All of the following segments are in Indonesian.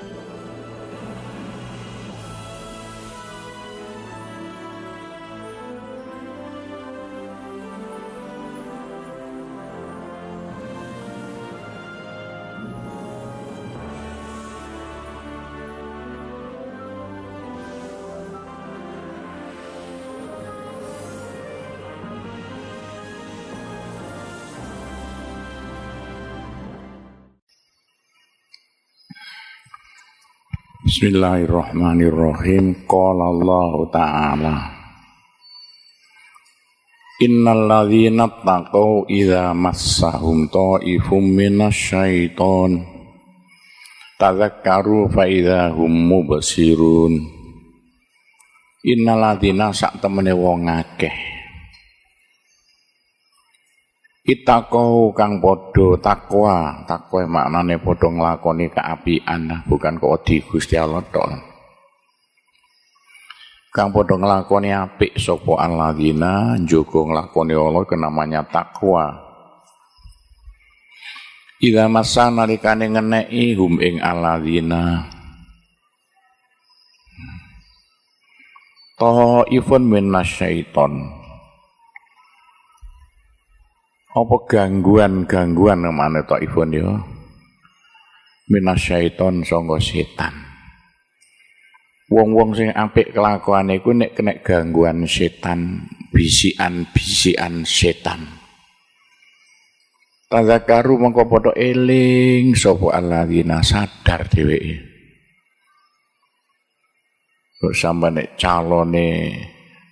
Bye. Bismillahirrahmanirrahim. Qala Allah Ta'ala. Innal ladzina taqaw idza massahum ta'ifum minasyaiton tadzakkaru fa idza hum mubsirun. Innal ladzina sak temene wong akeh Ittaqau kang podo takwa, takwa maknane podo nglakoni keapian, bukan kau di Gusti Allah tok. Kang padha nglakoni apik sapa alladzina njogo nglakoni Allah ke namanya takwa. Ila masa nari nalikane ngeneki hum ing alladzina even menas syaiton apa gangguan-gangguan namane taifun ya syaiton songgo setan wong-wong sing apik kelakuan itu nek kena gangguan setan bisian-bisian setan Tazakaru karu padha eling sapa dina sadar dheweke. nek calo calone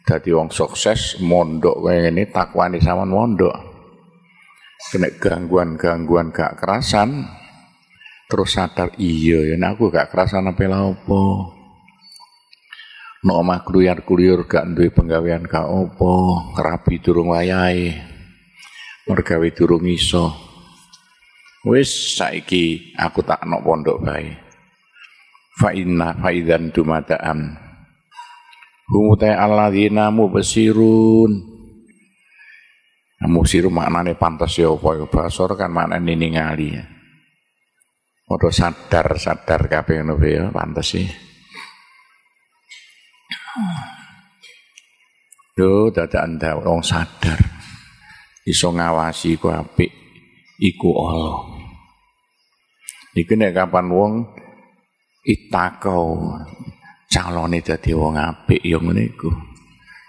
dadi wong sukses mondok kayak ini takwane sama mondok. kena gangguan-gangguan gak kerasan terus sadar iya ya nah aku gak kerasan apa lah apa no omah kuliur kuliur gak nduwe penggawean gak apa rapi turung wayahe mergawe durung iso wis saiki aku tak nok pondok bae fa inna faidan dumadaan humutai alladzina mubasirun Musiru maknane pantas ya apa ya basor kan maknane niningali. Padha sadar-sadar kabeh ngono ya pantes sih. Yo dadak ndak wong sadar. Iso ngawasi ku apik iku Allah. Iki nek kapan wong itakau calone dadi wong apik ya ngene iku.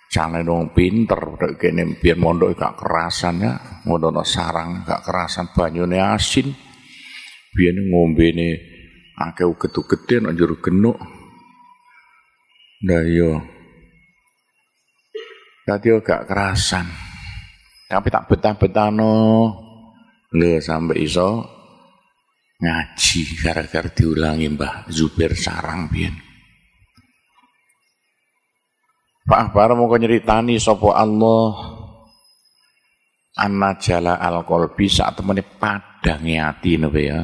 Cale dong pinter, kene biar mondok gak kerasan ya, mondok sarang gak kerasan banyune asin. Biar ngombe nih, ake uget keten, nak genuk. Nah yo, tadi gak kerasan. Tapi tak betah-betah no, nggak sampai iso ngaji gara-gara diulangi Mbah zubir sarang biar. Pak Ahbar mau nyeritani sopo Allah anak jala alkohol bisa temani padang padangi ati nopo ya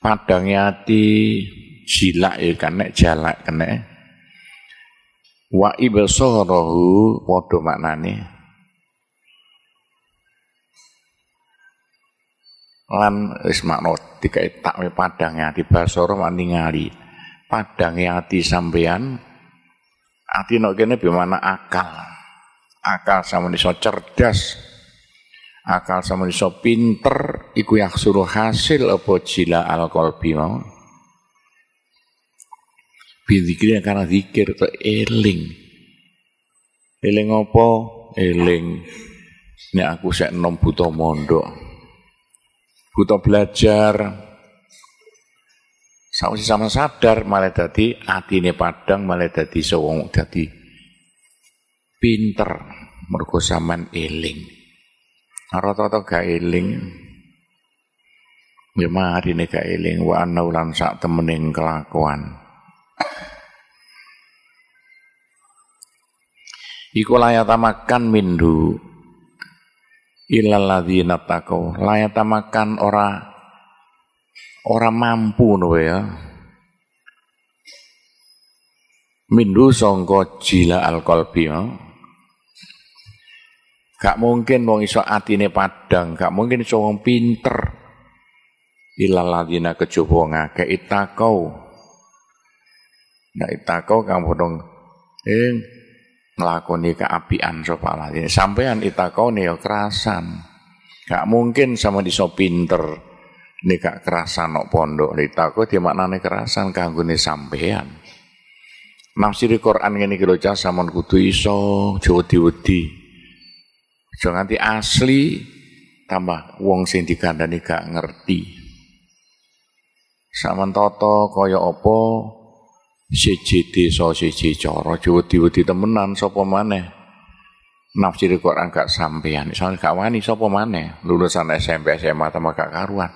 padangi nyati jilak ya kene jalak kene wa ibsarahu padha maknane lan wis dikait dikai takwe padangi basoro basara ngali padangi hati sampean hati nok kene bimana akal akal sama iso cerdas akal sama iso pinter iku suruh hasil apa jila al bima mau bidzikri karena zikir itu eling eling apa eling ni aku sek nom buta mondok buta belajar sama sama sadar malah tadi dadi ini padang malah tadi sewong tadi pinter mergo sampean eling. Nah, rata-rata gak eling. Ya mari nek gak eling wa ana sak temening kelakuan. Iku layatamakan mindu ilaladi natako, layatamakan ora Orang mampu no ya. Mindu songko jila alkohol bio. Ya. Gak mungkin wong iso atine padang, gak mungkin iso wong pinter. Ilal ladina kejaba wong itakau. kamu itakau eh ngelakoni nglakoni keapian sapa ladina. Sampean itakau ne ya Gak mungkin sama iso pinter. Ini gak kerasan nok pondok nita takut. dia maknane kerasan nih sampean. nafsi di Quran ini iki jasa mon samon kudu iso cewek diwedi. Aja nanti asli tambah wong sing dikandani gak ngerti. Samon toto kaya apa siji desa siji cara cewek diwedi temenan sapa maneh. di Quran gak sampean, soalnya gak wani sapa maneh lulusan SMP SMA tambah gak karuan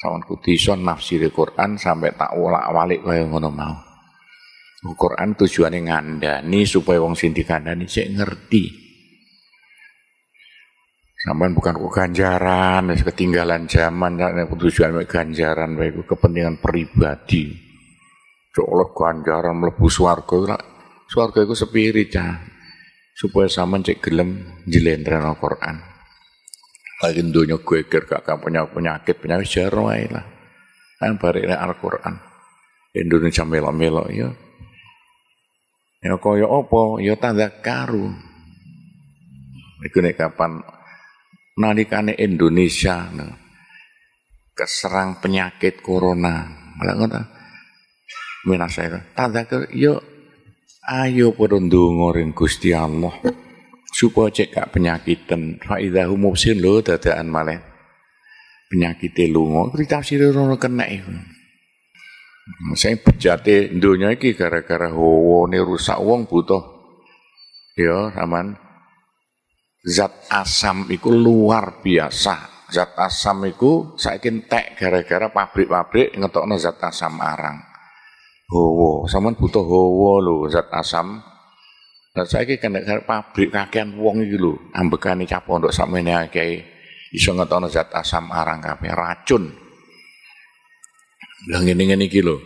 sawanku nafsir al Quran sampai tak wolak-walik kaya ngono mau. Quran tujuannya ngandani supaya wong sing dikandani sik ngerti. Sampean bukan kok ganjaran, wis ketinggalan zaman, tujuan mek ganjaran wae kepentingan pribadi. Cok oleh ganjaran mlebu swarga ora swarga iku spirit ya. Supaya sama cek gelem al Quran. lagi dunia gue kira gak akan punya penyakit penyakit jarang lain lah Al Quran Indonesia melo melo ya ya koyo opo ya tanda karu itu nih kapan nalikane Indonesia nah, keserang penyakit corona malah ngono minasai tanda karu yo ayo perundungorin Gusti Allah supaya cek gak dan faidah umum mubsin lho dadakan malih penyakit lunga kuwi tafsire rono kena itu hmm, saya bejate dunia ini gara-gara ini rusak wong butuh ya aman zat asam itu luar biasa zat asam itu saya tek gara-gara pabrik-pabrik ngetokno zat asam arang hawa sampean butuh hawa loh zat asam Nah saya kira kena pabrik kakean wong ini lho, untuk untuk ini sakmene akeh iso ngetokno zat asam arang kape racun. Lah ngene-ngene iki lho.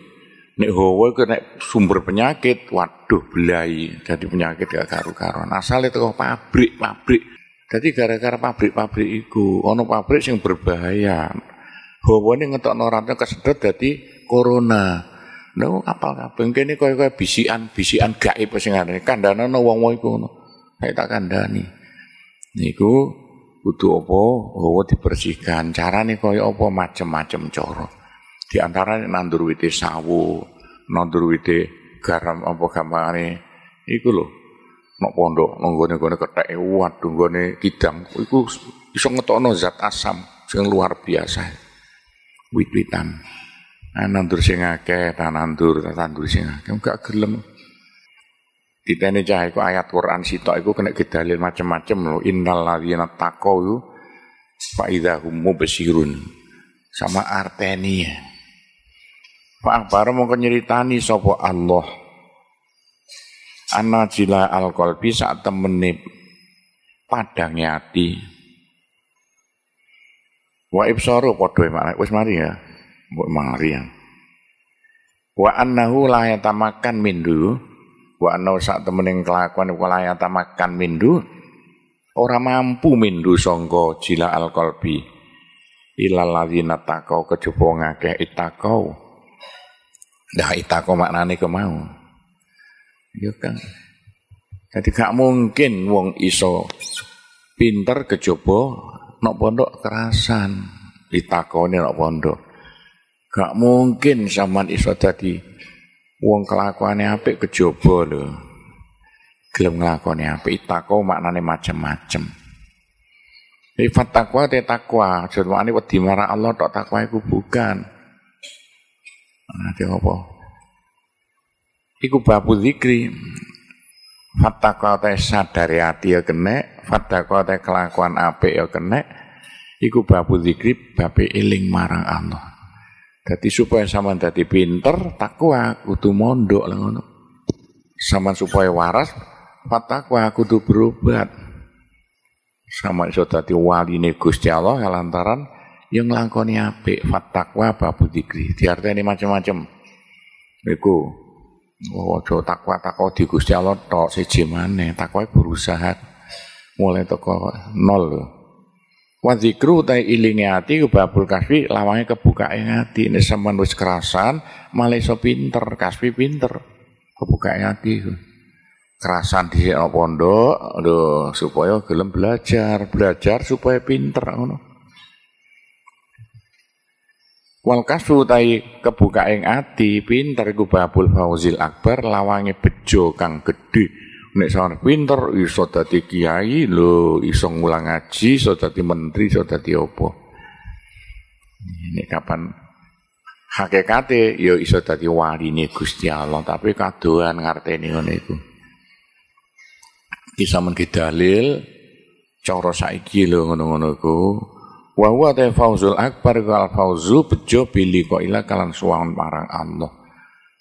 Nek hawa iku nek sumber penyakit, waduh belai jadi penyakit gak karu-karuan. Asale teko pabrik-pabrik. Jadi gara-gara pabrik-pabrik itu ono pabrik yang berbahaya. Hawane ngetokno racun kesedot jadi corona. Nggo apal kabeh kene kaya-kaya bisikan, bisikan gaib sing arep kandhanono wong-wong iku ngono. Nek tak kandhani. Niku kudu apa? Oh dibersihkan. Carane kaya apa macem-macem cara. Di antarane nandur wite sawu, nandur wite garam apa gampangane iku lho. Nek pondok nggone nggone ketheke eh, waduh nggone kidang iku iso ngetokno zat asam sing luar biasa. Wit-witan. Nah, nandur sing akeh, tak nandur, tak ke, sing akeh. Enggak gelem. Ditene cah iku ayat Quran sitok iku kena gedalil macam-macam lho. Innal ladzina taqau fa idza hum Sama arteni. Pak Akbar mongko nyeritani sapa Allah. Anajila al-qalbi sak temene padange ati. Wa ibsaru padha makna wis mari ya. Buat Maria. Ya. Wa annahu la yatamakan mindu wa annahu sak temene kelakuan iku la yatamakan mindu ora mampu mindu sangka jila alqalbi ilal ladzina taqau kejupo ngakeh itakau dah itakau maknane kemau ya kan jadi gak mungkin wong iso pinter kejupo, nak pondok kerasan ditakoni nak pondok Gak mungkin zaman iso dadi wong kelakuannya apik kejaba lho. Gelem nglakoni apik makna maknanya macam-macam. Sifat takwa te takwa, jane wedi marah Allah tak takwa itu bukan. Nanti apa? Iku babu zikri. Fatakwa te sadari hati ya kene, fatakwa te kelakuan ape ya kene. Iku babu zikri babe iling marang Allah. Tadi supaya sama tadi pinter, takwa kudu mondok lah ngono. supaya waras, fatakwa kudu berobat. Sama iso wali waline Gusti Allah ya lantaran yang nglakoni apik fatakwa budikri, dikri. ini macam-macam. Iku oh, cowok takwa takwa di Gusti Allah tok siji nih takwa berusaha mulai toko nol Wa dzikru ta ilinge ati babul kasbi lawange ati ini semen wis kerasan malah so pinter, kasbi pinter. Kebukae ati. Kerasan di sini pondok, aduh supaya gelem belajar, belajar supaya pinter ngono. Wal kasfu tai kebukaing ati pinter iku babul fauzil akbar lawange bejo kang gedhe Nek sampean pinter iso dadi kiai lho, iso ngulang ngaji, iso dadi menteri, iso dadi apa. Nek kapan hakikate ya iso dadi waline Gusti Allah, tapi kadoan ngarteni ngene iku. Iki sampean dalil cara saiki lho ngono-ngono iku. Wa huwa ta fauzul akbar kal fauzu bejo bilika ila kalan suang marang Allah.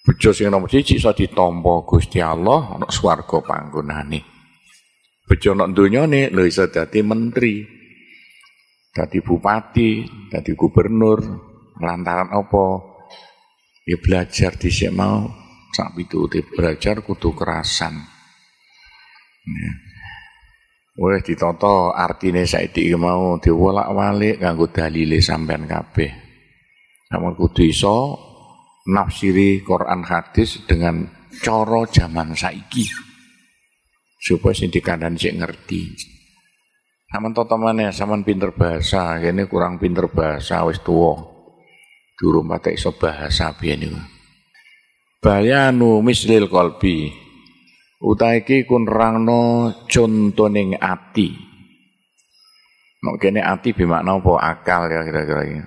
Bejo sing nomor siji iso ditampa Gusti Allah ana swarga panggonane. Bejo nek donyane lho iso dadi menteri. Dadi bupati, dadi gubernur, lantaran apa? Ya belajar dhisik mau sak pitute belajar kudu kerasan. Ya. Wes ditata artine saiki mau diwolak-walik nganggo dalile sampean kabeh. Namun kudu iso nafsiri Quran hadis dengan coro zaman saiki supaya sing dikandani sik ngerti Sama teman-temannya, sama pinter bahasa, ini kurang pinter bahasa, wis tua. Dulu mata iso bahasa ini. Bayanu mislil kolpi utaiki kun rangno contoning ati. Mungkin ini ati bimakna apa akal ya kira-kira ini.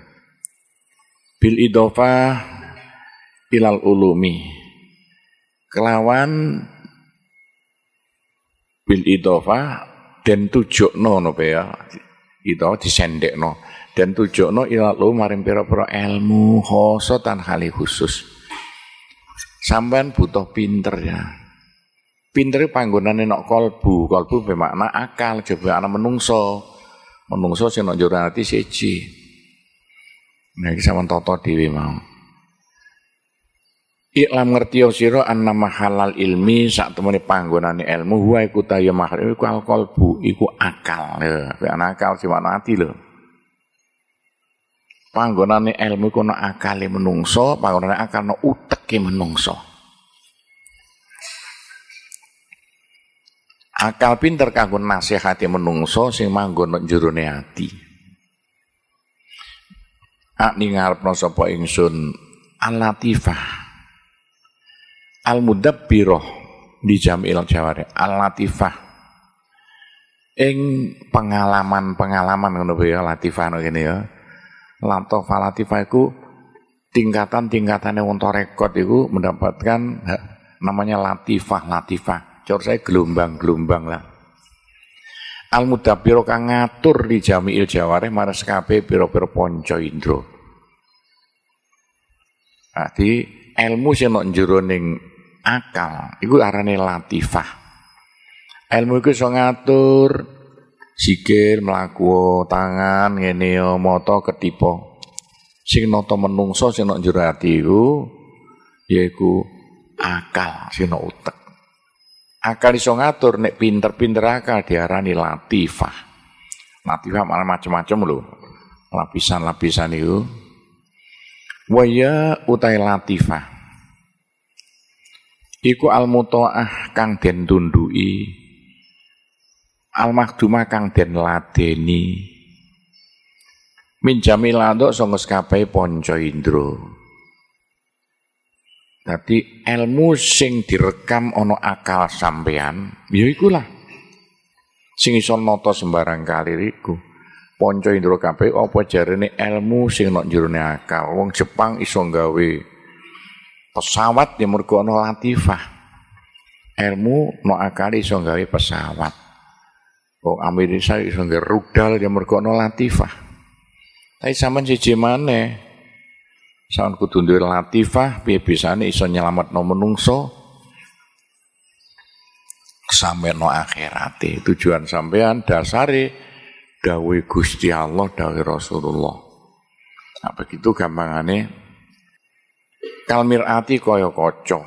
Bil idofah ilal ulumi kelawan bil idofa dan no no ya itu no dan no ilal ulu maring pira-pira ilmu tan hali khusus sampean butuh pinter ya pinter panggonane nok kolbu kolbu bermakna akal coba ana menungso menungso sing nok jero siji nah iki sampean toto dhewe mau Iklam ngerti siro nama halal ilmi saat temani panggonane ilmu wa iku tayo mahal iku bu, iku akal ya akal si ana hati lho panggonane ilmu iku akal akale menungso panggonane akal ana uteke menungso akal pinter nasihat nasihati menungso sing manggon no jurune hati ak ning ngarepno sapa ingsun alatifah al-mudabbiroh di jamil jawari al-latifah ing pengalaman-pengalaman ngono ya latifah ngene ya latifah latifah iku tingkatan-tingkatannya wong rekod iku mendapatkan namanya latifah latifah cor saya gelombang-gelombang lah al mudabbiro kang ngatur di jamiil jawareh maras kabe pira-pira panca indra Berarti ilmu sing nek ning akal iku arane latifah ilmu itu iso ngatur sikil mlaku tangan ngene yo mata ketipo sing nata menungso sing nok jero ati iku yaiku akal sing nok utek akal iso ngatur nek pinter-pinter akal diarani latifah latifah malah macam-macam lho lapisan-lapisan itu waya utai latifah iku al mutaah kang den tundui al makdumah kang den ladeni min jamilandok sangga Tapi panca indra dadi ilmu sing direkam ana akal sampean ya ikulah sing iso nata sembarang kaliriku panca indra kabeh apa jarene ilmu sing nok jerone akal wong Jepang iso gawe pesawat ya mergo ana latifah ilmu no akali iso pesawat Oh Amerika iso gawe rudal ya mergo ana latifah tapi sampean siji maneh kutundur kudu duwe latifah piye bisane iso nyelametno menungso sampai no akhirat tujuan sampean dasari Dawi Gusti Allah dawi Rasulullah nah begitu gampangannya kalmirati kaya kaca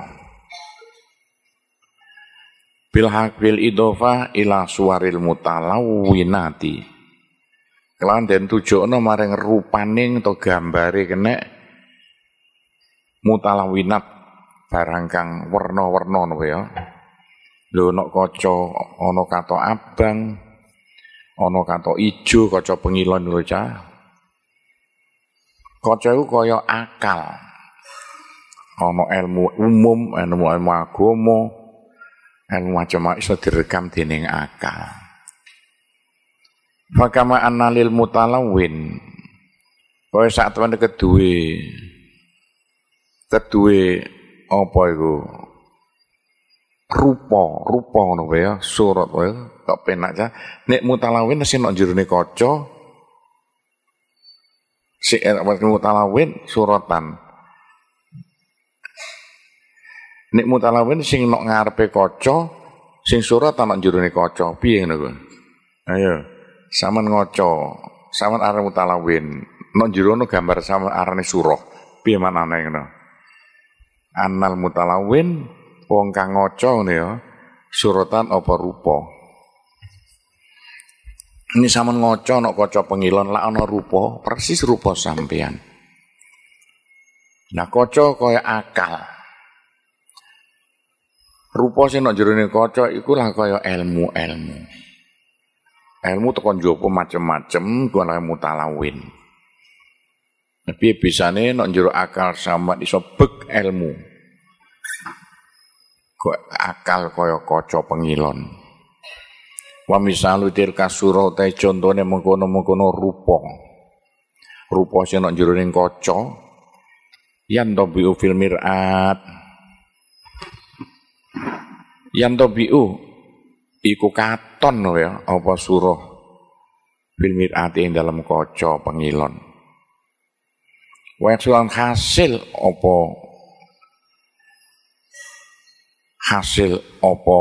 bil haqqil idofa ila suwaril mutalawinati. Kelan den tujokno maring rupane utawa gambare kena mutalawinat barang kang warna warno warnon ya lho ana kaca ana kato abang ana kato ijo kaca pengilon lho cah kaca iku kaya akal ono ilmu umum, ilmu ilmu agomo, ilmu macam iso direkam dening akal. Fakama analil mutalawin. Kaya Saat temene Kedua Kedua apa itu? Rupa, rupa ngono be ya, surat kuwi kok ya, penak ya. Nek mutalawin Nasi nek Jurni kocok, si eh, mutalawin suratan Nek mutalawin sing nok ngarepe kaca, sing surat anak jurune kaca. Piye ngono kuwi? Ayo, sampean ngaca, sampean arep mutalawin. Nok jero gambar sampean arane surah. Piye manane ngono? Anal mutalawin wong kang ngaca ngono ya. Suratan apa rupa? Ini sama ngoco, nok kocok pengilon, lah ono rupo, persis rupo sampean. Nah kocok kaya akal, Rupa sing nak jerone kaca iku kaya ilmu-ilmu. Ilmu tekan jopo macem-macem kuwi ilmu talawin. Tapi bisane nak jero akal sama iso bek ilmu. Kok akal kaya kaca pengilon. Wa misalu tilka surata contone mengkono-mengkono rupa. rupa sing nang jero ning kaca yan tabiu fil mirat tobiu iku katon ya apa suruh bil mirati ing dalam kaca pengilon. Wa sulan hasil apa hasil apa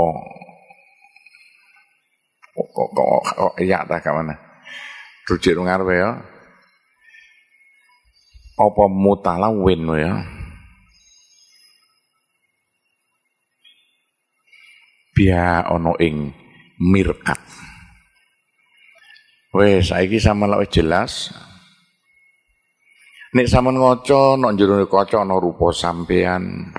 kok kok kok iya ta kemana? mana rujik ya apa mutalawin ya biya ono ing mirkat. Wes saiki sama lawe jelas nek sama ngoco, nong jero ngoco, ono rupo sampean.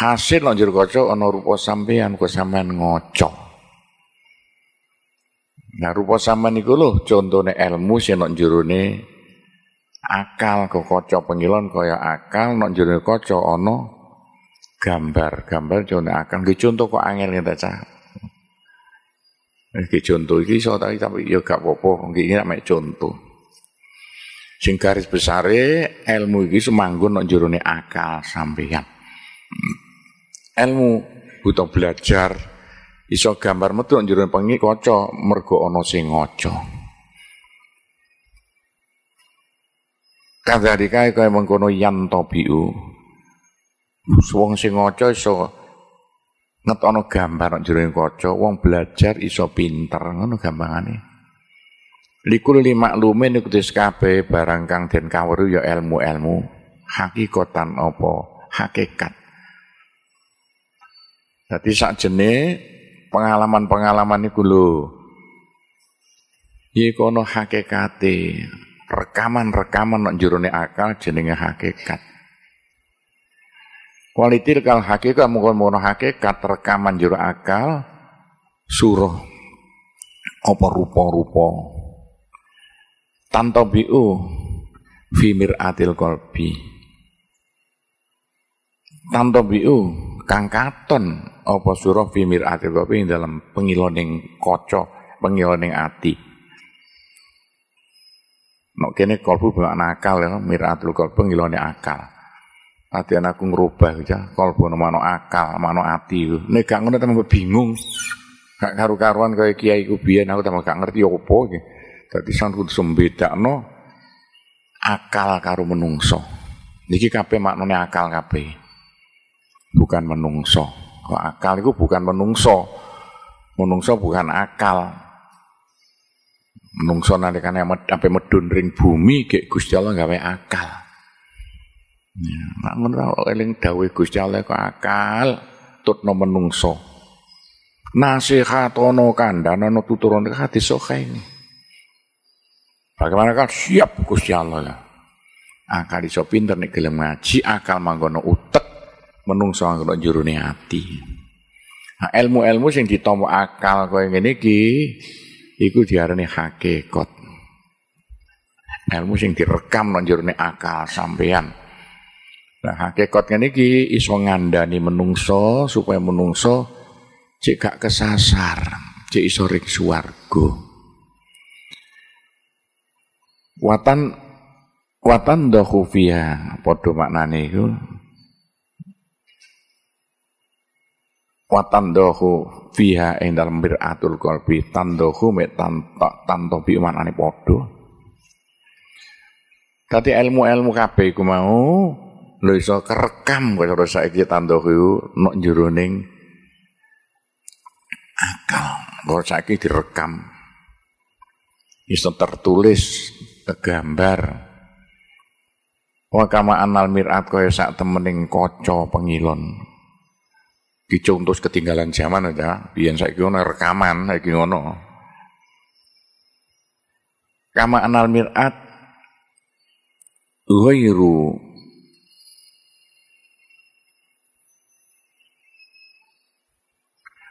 Hasil nong jero ngoco, ana rupo sampean kok sampean ngoco. Nah rupo sampean iku loh, contohnya ilmu sing nek ini akal kok kaca pengilon kaya akal nong jero ono gambar, gambar contoh akan contoh kok angin kita cah. Iki contoh ya ini so tapi tapi yo gak popo apa iki mek contoh. Sing garis besar e, ilmu ini semanggun nang jurune akal sampeyan. Ilmu butuh belajar iso gambar metu nang jurune pengi kocok mergo ono sing ngaca. Kadhalika kaya mengkono yanto piu wong sing ngaca iso ngetono gambar jero kaca, wong belajar iso pinter ngono gampangane. Likul lima lumen iku kabeh barang kang den kaweru ya ilmu-ilmu hakikatan apa hakikat. Dadi jene pengalaman-pengalaman niku lho. Ya iku ana hakikate. Rekaman-rekaman nang jero akal jenenge hakikat. Walitil kal hakikat mungkin mono hakikat rekaman juru akal suruh opo rupo rupo tanto biu fimir atil kolbi tanto biu kang katon apa fimir atil kolbi dalam pengiloning kocok pengiloning ati Nek kene kolbu bukan akal ya, miratul kalbu pengiloning akal. Latihan aku ngerubah aja, gitu. kalbono mano akal, mano ati. Gitu. Nek gak ngerti tambah bingung. Gak karu-karuan kaya kiai Kubian aku tambah gak ngerti opo iki. Gitu. Dadi sang kudu no akal karu menungso. Niki kape maknane akal kape Bukan menungso. Kok akal iku bukan menungso. Menungso bukan akal. Menungso nalikane sampe medun ring bumi gek Gusti Allah gawe akal. Ya, nak ngono ora eling dawuh Gusti Allah kok akal tutno menungso. Nasihatono kandhanono ka hadis ini. Bagaimana kan siap Gusti Allah lah. Akal iso pinter nek gelem ngaji, akal manggono utek, menungso manggono jurune ati. Nah, ilmu-ilmu sing ditompo akal koyo ngene iki iku diarani hakikat. Ilmu sing direkam nang akal sampean. Nah, hakikat ini ki iso ngandani menungso supaya menungso cek kesasar, cek iso ring swarga. Watan watan dahu via podo maknane itu Watan dahu fiha ing dalem biratul qalbi tan me tantak tantobi maknane podo Tadi ilmu-ilmu kabeh iku mau lo iso kerekam karo saiki tanduh iku nok jero ning akal. Kok saiki direkam. Iso tertulis, kegambar. Wakama kama anal mirat kaya sak temening kocok pengilon. Dicontos ketinggalan zaman aja, ya. biyen saiki ono rekaman, saiki ngono. Kama anal mirat ghairu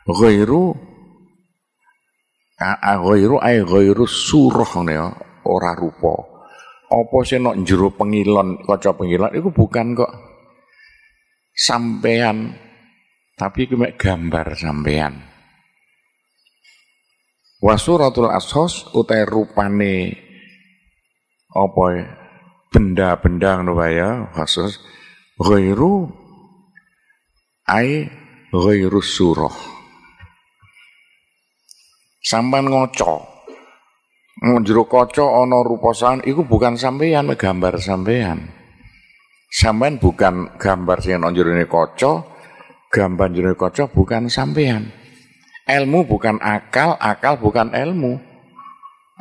ghairu ghairu ay ghairu surah ya ora rupa apa sih nok jero pengilon kaca pengilon itu bukan kok sampean tapi cuma gambar sampean wasuratul ashos utai rupane apa e, benda-benda ngono ya khusus ghairu ai ghairu surah Sampan ngoco. Njero kaca ana ruposan. iku bukan sampeyan gambar sampean sampean bukan gambar sing ana jero kaca, gambar jero kaca bukan sampean Ilmu bukan akal, akal bukan ilmu.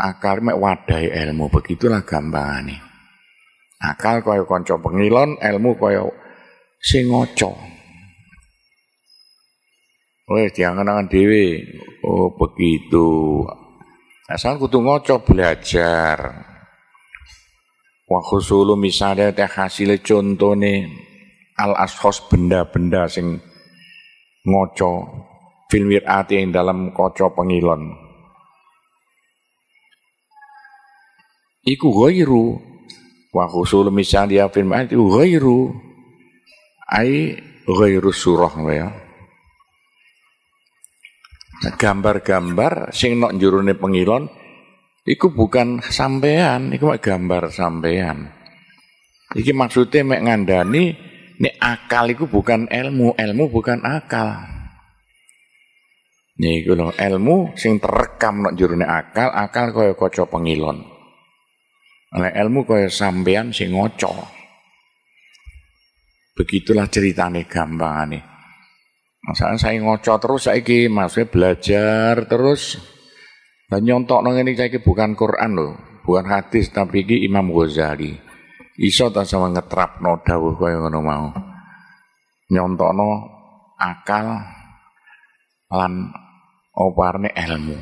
Akal mek wadai ilmu, begitulah ini. Akal kaya kanca pengilon, ilmu kaya sing ngocok. Wes diangan-angan dewi, Oh, begitu. Asal kutu ngoco belajar. Waktu sulu misalnya teh hasil nih al ashos benda-benda sing ngoco filmir ati yang dalam koco pengilon. Iku ghairu Waktu sulu misalnya film ati ghairu ai ghairu surah ya gambar-gambar sing nok jurune pengilon iku bukan sampean, iku mak gambar sampean. Iki maksudnya mek ngandani nek akal iku bukan ilmu, ilmu bukan akal. Niku lho ilmu sing terekam nok jurune akal, akal koyo kaca pengilon. Oleh ilmu koyo sampean sing ngoco. Begitulah ceritane gampangane. Masalah saya ngoco terus saiki maksudnya belajar terus dan nyontok nong ini saiki bukan Quran loh, bukan hadis tapi iki Imam Ghazali. Iso ta sama ngetrapno dawuh kaya ngono mau. nyontok Nyontokno akal lan oparne ilmu.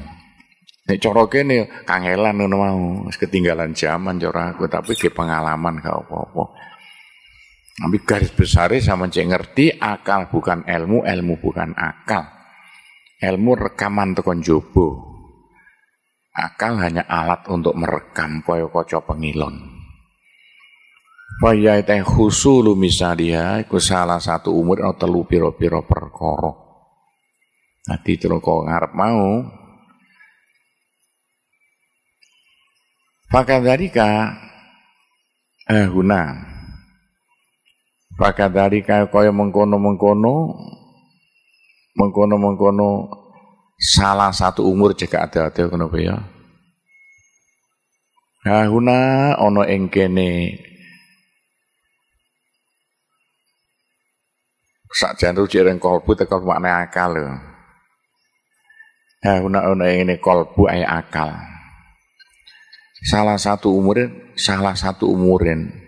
Nek cara kene kangelan ngono mau, ketinggalan zaman cara aku tapi ge pengalaman gak apa-apa. Tapi garis besarnya sama cek ngerti akal bukan ilmu, ilmu bukan akal. Ilmu rekaman tekan jobo. Akal hanya alat untuk merekam koyo koco pengilon. Wayai teh husulu misalnya, itu salah satu umur atau telu piro-piro Nanti Dadi kau ngarep mau Fakadharika eh, huna dari kaya kaya mengkono-mengkono mengkono-mengkono salah satu umur jika ada ada kenapa ya. Huna ono engkene sak jantung jereng kolbu tekor tekan makne akal lho. Hahuna ono engkene kolbu ayakal. ay akal. Salah satu umurin, salah satu umurin.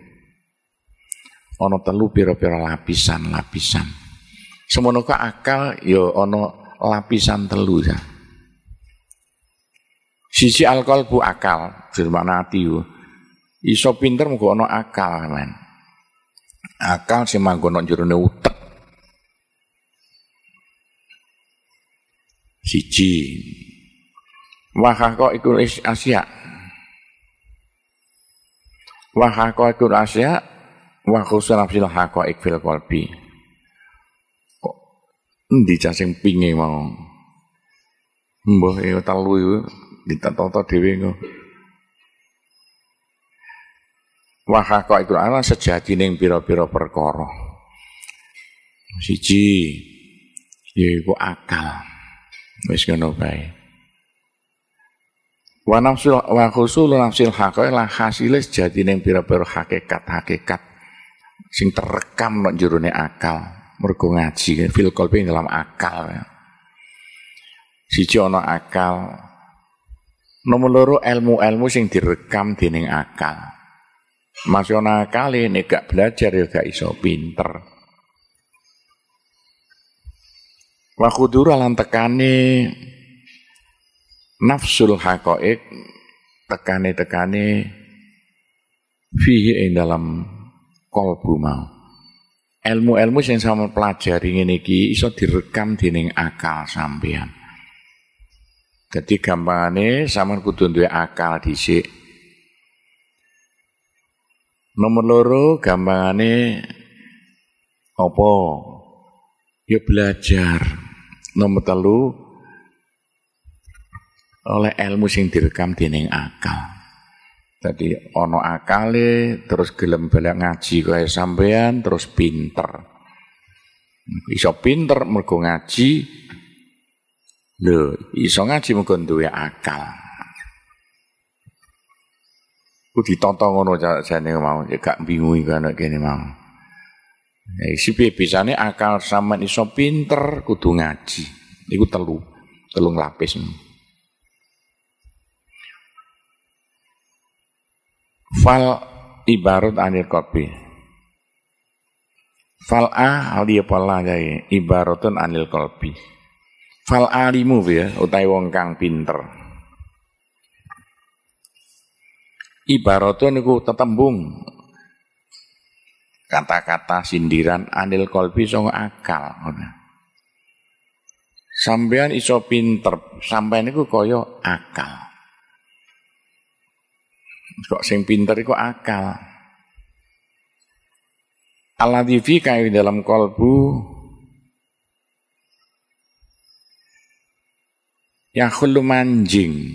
Ono telu piro-piro lapisan-lapisan. Semono akal yo ya ono lapisan telu ya. Sisi alkohol bu akal, firman ati yo. Iso pinter mugo ono akal men. Akal sing manggon nang jero utek. Siji. Wahah kok Asia. Wahah kok iku Asia wa nafsi fil haqaiq fil qalbi kok endi cacing pinge mau mbah yo ya telu yo ditata dhewe kok wa haqaiq ana sejati ning pira-pira perkara siji yaiku akal wis ngono bae wa nafsu wa khusul nafsil haqaiq lah hasile sejati ning pira-pira hakikat-hakikat sing terekam nok jurune akal mergo ngaji fil qalbi dalam akal ya. siji ana akal nomor loro ilmu-ilmu sing direkam dening akal masih ana akale nek gak belajar ya gak iso pinter wa khudura lan tekane nafsul haqaiq tekane-tekane fihi ing dalam kalbu mau. Ilmu-ilmu yang sama pelajari ini ki iso direkam dening akal sampean. Jadi gampangane sama kudu duwe akal sini. Nomor loro gampangane opo, Ya belajar. Nomor telu oleh ilmu sing direkam dening akal. Jadi ono akale, terus gelem bela ngaji kaya sampean, terus pinter. Iso pinter mergo ngaji. Lho, iso ngaji mergo duwe akal. Ku ditonton ngono jane mau, ya gak bingung kan kene mau. Ya, si bisane akal sampean iso pinter kudu ngaji. Iku telu, telung lapis. Fal ibarat anil kopi. Fal a alia pola gaya ibaratun anil kopi. Fal alimu ya utai wong kang pinter. Ibaratun niku tetembung kata-kata sindiran anil kolbi song akal. Sampean iso pinter, sampean niku koyo akal. Kok sing pinter iku akal. Allah fi kayu dalam kolbu yang hulu manjing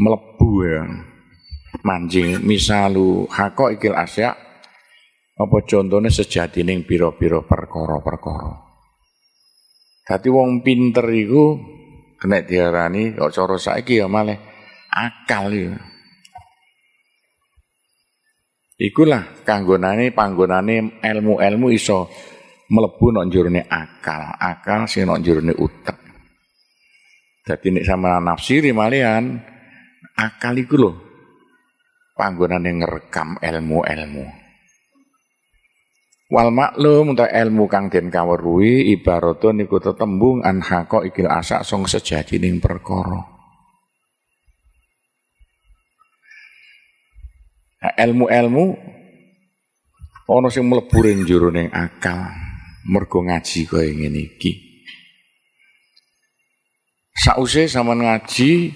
melebu ya manjing misalu hako ikil asya apa contohnya sejati ning biro-biro perkoro-perkoro tapi wong pinter iku kena diarani kok coro saiki ya malah akal ya Ikulah kanggonane panggonane ilmu-ilmu iso mlebu nok jurune akal, akal sing nok jurune utek. Dadi nek sama nafsiri malian akal iku lho panggonane ngerekam ilmu-ilmu. Wal maklum ta ilmu kang den kaweruhi ibaratun niku tetembung an ikil asak sejati ning perkara. elmu nah, ilmu-ilmu ana sing mlebu ning jero ning akal mergo ngaji kaya ngene iki. Sause sampean ngaji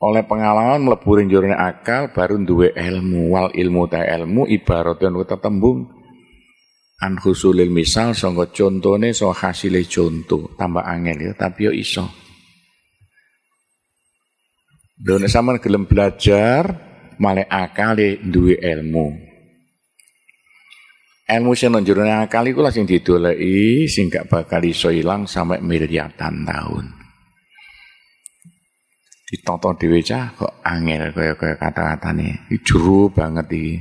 oleh pengalaman mlebu ning yang akal baru duwe ilmu wal ilmu ta ilmu kita tembung. an sulil misal sangka contone so hasile contoh tambah angel ya tapi yo iso. Dene sampean gelem belajar, malih akale duwe ilmu. Ilmu sing nang akal iku lah sing didoleki sing gak bakal iso ilang sampai miliatan tahun. Ditonton dhewe cah kok angel kaya-kaya kata-katane. Jero banget iki.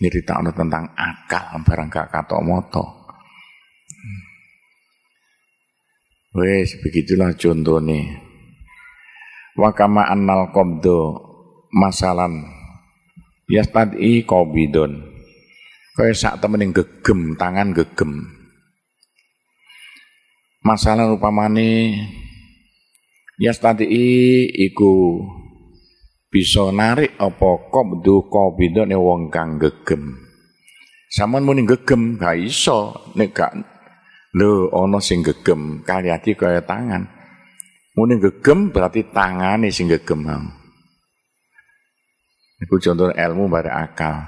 Nyeritakno tentang akal barang gak katok moto. Wes begitulah contoh nih, Wakama annal qabdu masalan ya tadi kobidon kaya sak temening gegem tangan gegem masalah upamane ya iku bisa narik apa kobdu kobidon ne wong kang gegem Saman muning gegem gak iso nek gak lho ana sing gegem kaya tangan Muning gegem berarti tangane sing gegem mau Iku contoh ilmu bare akal.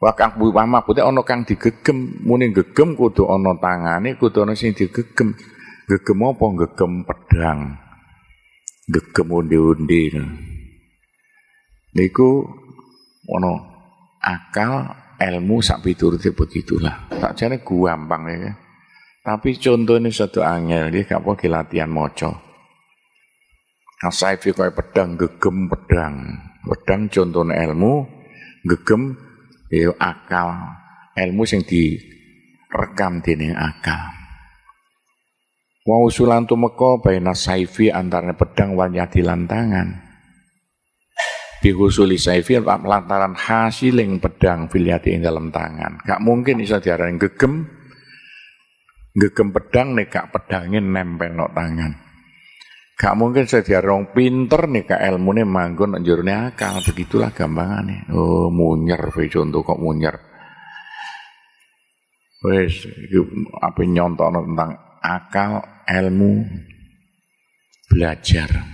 Wakang kang buwah putih ono kang digegem, muni gegem kudu ana tangane, kudu ana sing digegem. Gegem apa? Gegem pedang. Gegem undi-undi. Niku ono akal ilmu sak piturute begitulah. Tak jane gampang ya. Tapi contohnya satu angel, dia gak apa latihan moco. Asaifi nah, kaya pedang gegem pedang. Pedang contoh ilmu, gegem ya akal. Ilmu sing direkam dening akal. Wa usulan meko, baina saifi antaranya pedang wal lantangan tangan. Bihusuli saifi lantaran hasiling pedang filiati ing dalam tangan. Gak mungkin bisa diarahin gegem. Gegem pedang nek gak pedangin nempel no tangan. Gak mungkin saya orang pinter nih ke ilmu nih manggon njurune akal begitulah gampangannya. Oh munyer, we contoh kok munyer. Wes, apa nyontok tentang akal, ilmu, belajar.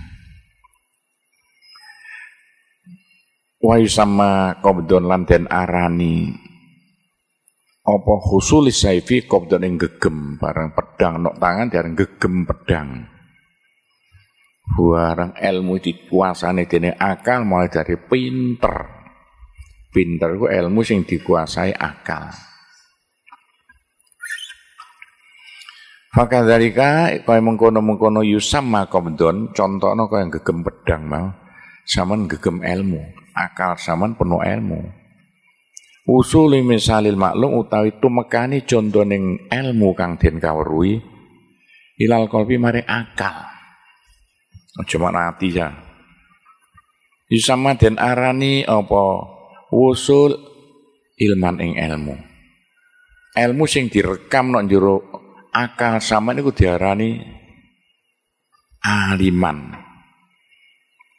Wai sama kobdon lan arani apa khusulis saifi kobdon yang gegem barang pedang nok tangan diarani gegem pedang. Barang ilmu dikuasani dene akal mulai dari pinter. Pinter ku ilmu sing dikuasai akal. Maka dari darika kau mengkono-mengkono yusam no contohnya yang gegem pedang mau, saman gegem ilmu, akal saman penuh ilmu. Usuli misalil maklum utawi itu tumekani neng ilmu kang den kaweruhi ilal kolpi mari akal. Oh, cuma nanti ya. sama den arani apa usul ilman ing ilmu. Ilmu sing direkam nang jero akal sama niku diarani aliman.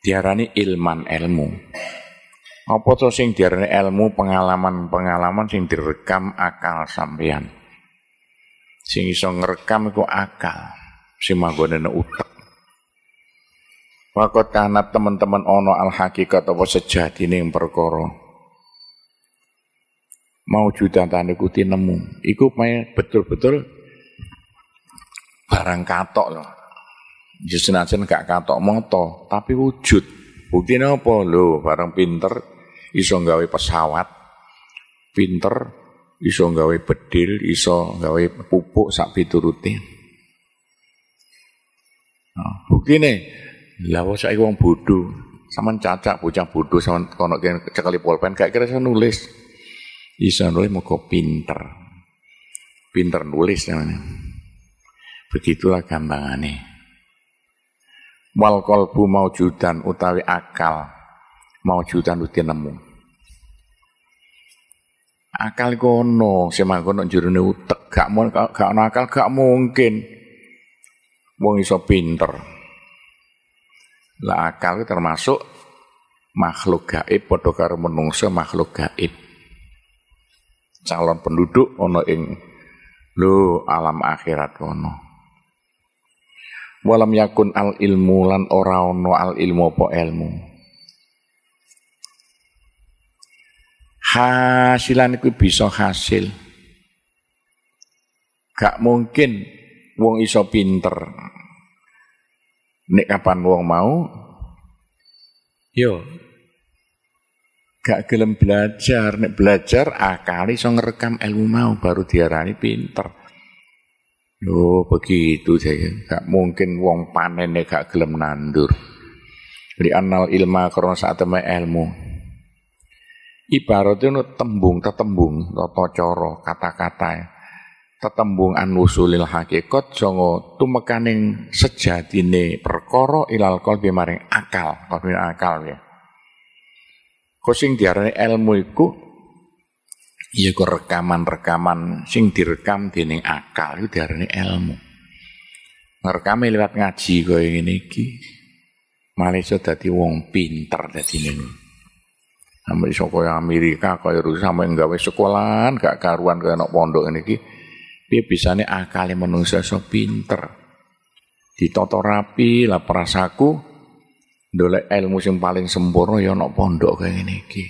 Diarani ilman ilmu. Apa to sing diarani ilmu pengalaman-pengalaman sing direkam akal sampean Sing iso ngerekam iku akal. Sing manggone utek. Wakot kana teman-teman ono al hakikat apa nih yang perkara. juta tani kuti nemu. Iku betul-betul barang katok loh. nanti gak katok moto, tapi wujud. bukti apa lo barang pinter iso gawe pesawat, pinter iso gawe bedil, iso gawe pupuk sak piturutin. Nah, bukti nih, lah wong saiki wong bodoh. Saman cacak bocah bodoh saman kono cekali pulpen gak kira saya nulis. Isa nulis moko pinter. Pinter nulis namanya. Begitulah gambangane Wal kolbu maujudan utawi akal maujudan uti nemu. Akal kono ono sing mangkon utek, gak mon gak ono akal gak mungkin. Wong iso pinter. Lah akal itu termasuk makhluk gaib podokar menungsa makhluk gaib. Calon penduduk ono ing lu alam akhirat ono. Walam yakun al ilmu lan ora ono al ilmu po ilmu. Hasilan itu bisa hasil. Gak mungkin wong iso pinter. Nek kapan wong mau yo gak gelem belajar, nek belajar akali ah, so ngerekam ilmu mau baru diarani pinter. Yo begitu saya, gak mungkin wong panen nek gak gelem nandur. Jadi anal ilma karena saat ilmu. Ibaratnya tembung, tetembung, toto coro, kata-kata. Ya tetembungan wusulil hakikat jongo tumekaning sejatine perkara ilal qalbi maring akal qalbi akal ya kosing diarani ilmu iku yaiku rekaman-rekaman sing direkam dening akal itu diarani ilmu ngerekam lewat ngaji kaya ngene iki malah iso dadi wong pinter dadi sampe Amerika kaya Amerika kaya Rusia sampe gawe sekolahan gak karuan kaya anak pondok ini iki dia bisane yang manusia so pinter. Ditata rapi lah perasaku. Dole ilmu yang paling sempurna ya nak pondok kayak gini ki,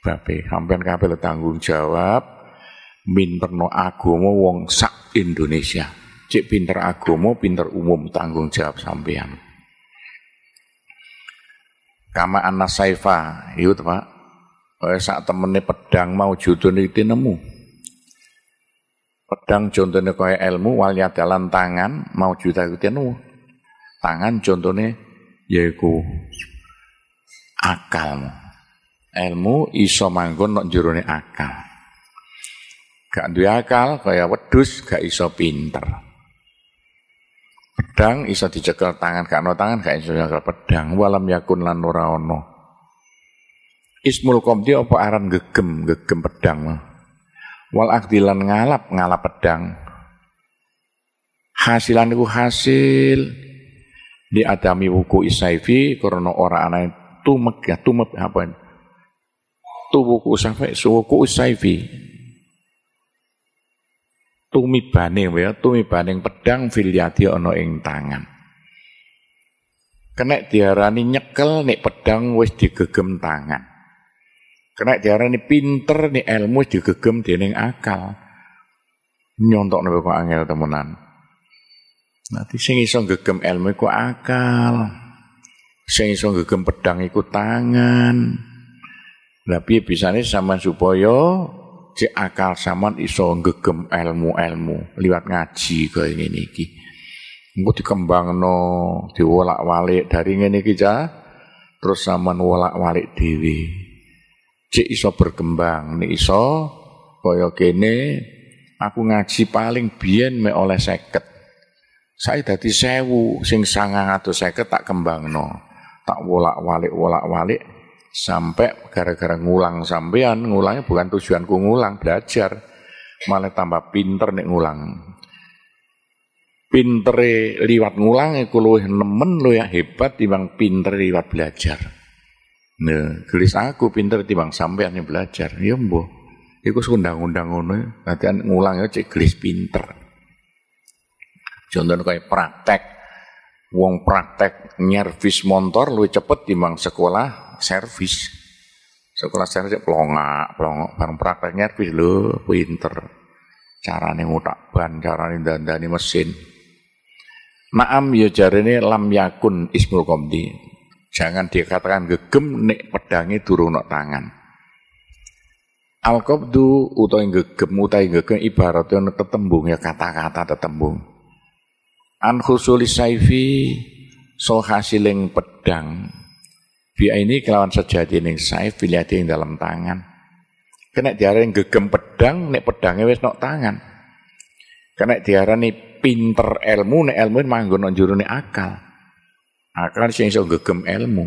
tapi sampean kabeh tanggung jawab no agomo wong sak Indonesia. Cik pinter agomo pinter umum tanggung jawab sampean. Kama anak saifa, itu iya Pak. Saat temennya pedang mau judul itu nemu. Pedang contohnya kaya ilmu walnya dalam tangan mau juta kutianu. Tangan contohnya yaiku akalmu. Ilmu iso manggon nok jerone akal. Gak duwe akal kaya wedus gak iso pinter. Pedang iso dicekel tangan gak ono tangan gak iso nyekel pedang walam yakun lan ora ono. Ismul komdi apa aran gegem gegem pedang wal akdilan ngalap ngalap pedang hasilan iku hasil di adami wuku isaifi karena ora ana tumek ya tumek apa tu wuku isaifi suku isaifi tumibaning ya tumibaning pedang filiati ono ing tangan kenek diarani nyekel nek pedang wis digegem tangan Kena diarani pinter ni ilmu digegem dening akal. Nyontok nabi kok angel temenan. Nanti sing iso ngegem ilmu iku akal. Sing iso ngegem pedang iku tangan. Tapi bisa nih sama supaya si akal saman iso ngegem ilmu-ilmu lewat ngaji kaya ngene iki. Engko dikembangno, diwolak-walik dari ngene iki ja, terus saman wolak-walik dhewe. Cek iso berkembang, nih iso kaya kene aku ngaji paling biyen me oleh seket. Saya dadi sewu sing sangang atau seket tak kembang no, Tak wolak-walik wolak-walik sampai gara-gara ngulang sampean ngulangnya bukan tujuanku ngulang belajar malah tambah pinter nih ngulang Pinter liwat ngulang iku luwih nemen luwih hebat timbang pinter liwat belajar Nah, gelis aku pinter timbang sampean yang belajar. Ya mbok. Iku undang-undang ngono, nanti ngulang ya cek gelis pinter. Contohnya kayak praktek. uang praktek nyervis motor lu cepet timbang sekolah servis. Sekolah servis pelongak, pelongak. barang praktek nyervis lu pinter. Caranya ngutak ban, caranya dandani mesin. Naam ya jarini lam yakun ismul komdi. Jangan dikatakan gegem nek pedangi turun nok tangan. Al qabdu yang gegem utawa gegem ibaratnya ono tetembung ya kata-kata tetembung. An khusuli saifi sol hasiling pedang Bia ini kelawan sejati ning saif pilih yang dalam tangan. Kena diarani gegem pedang, nek pedangnya wis nok tangan. Kena diarani pinter ilmu, nek ilmu manggon nang jurune akal akal sing iso gegem ilmu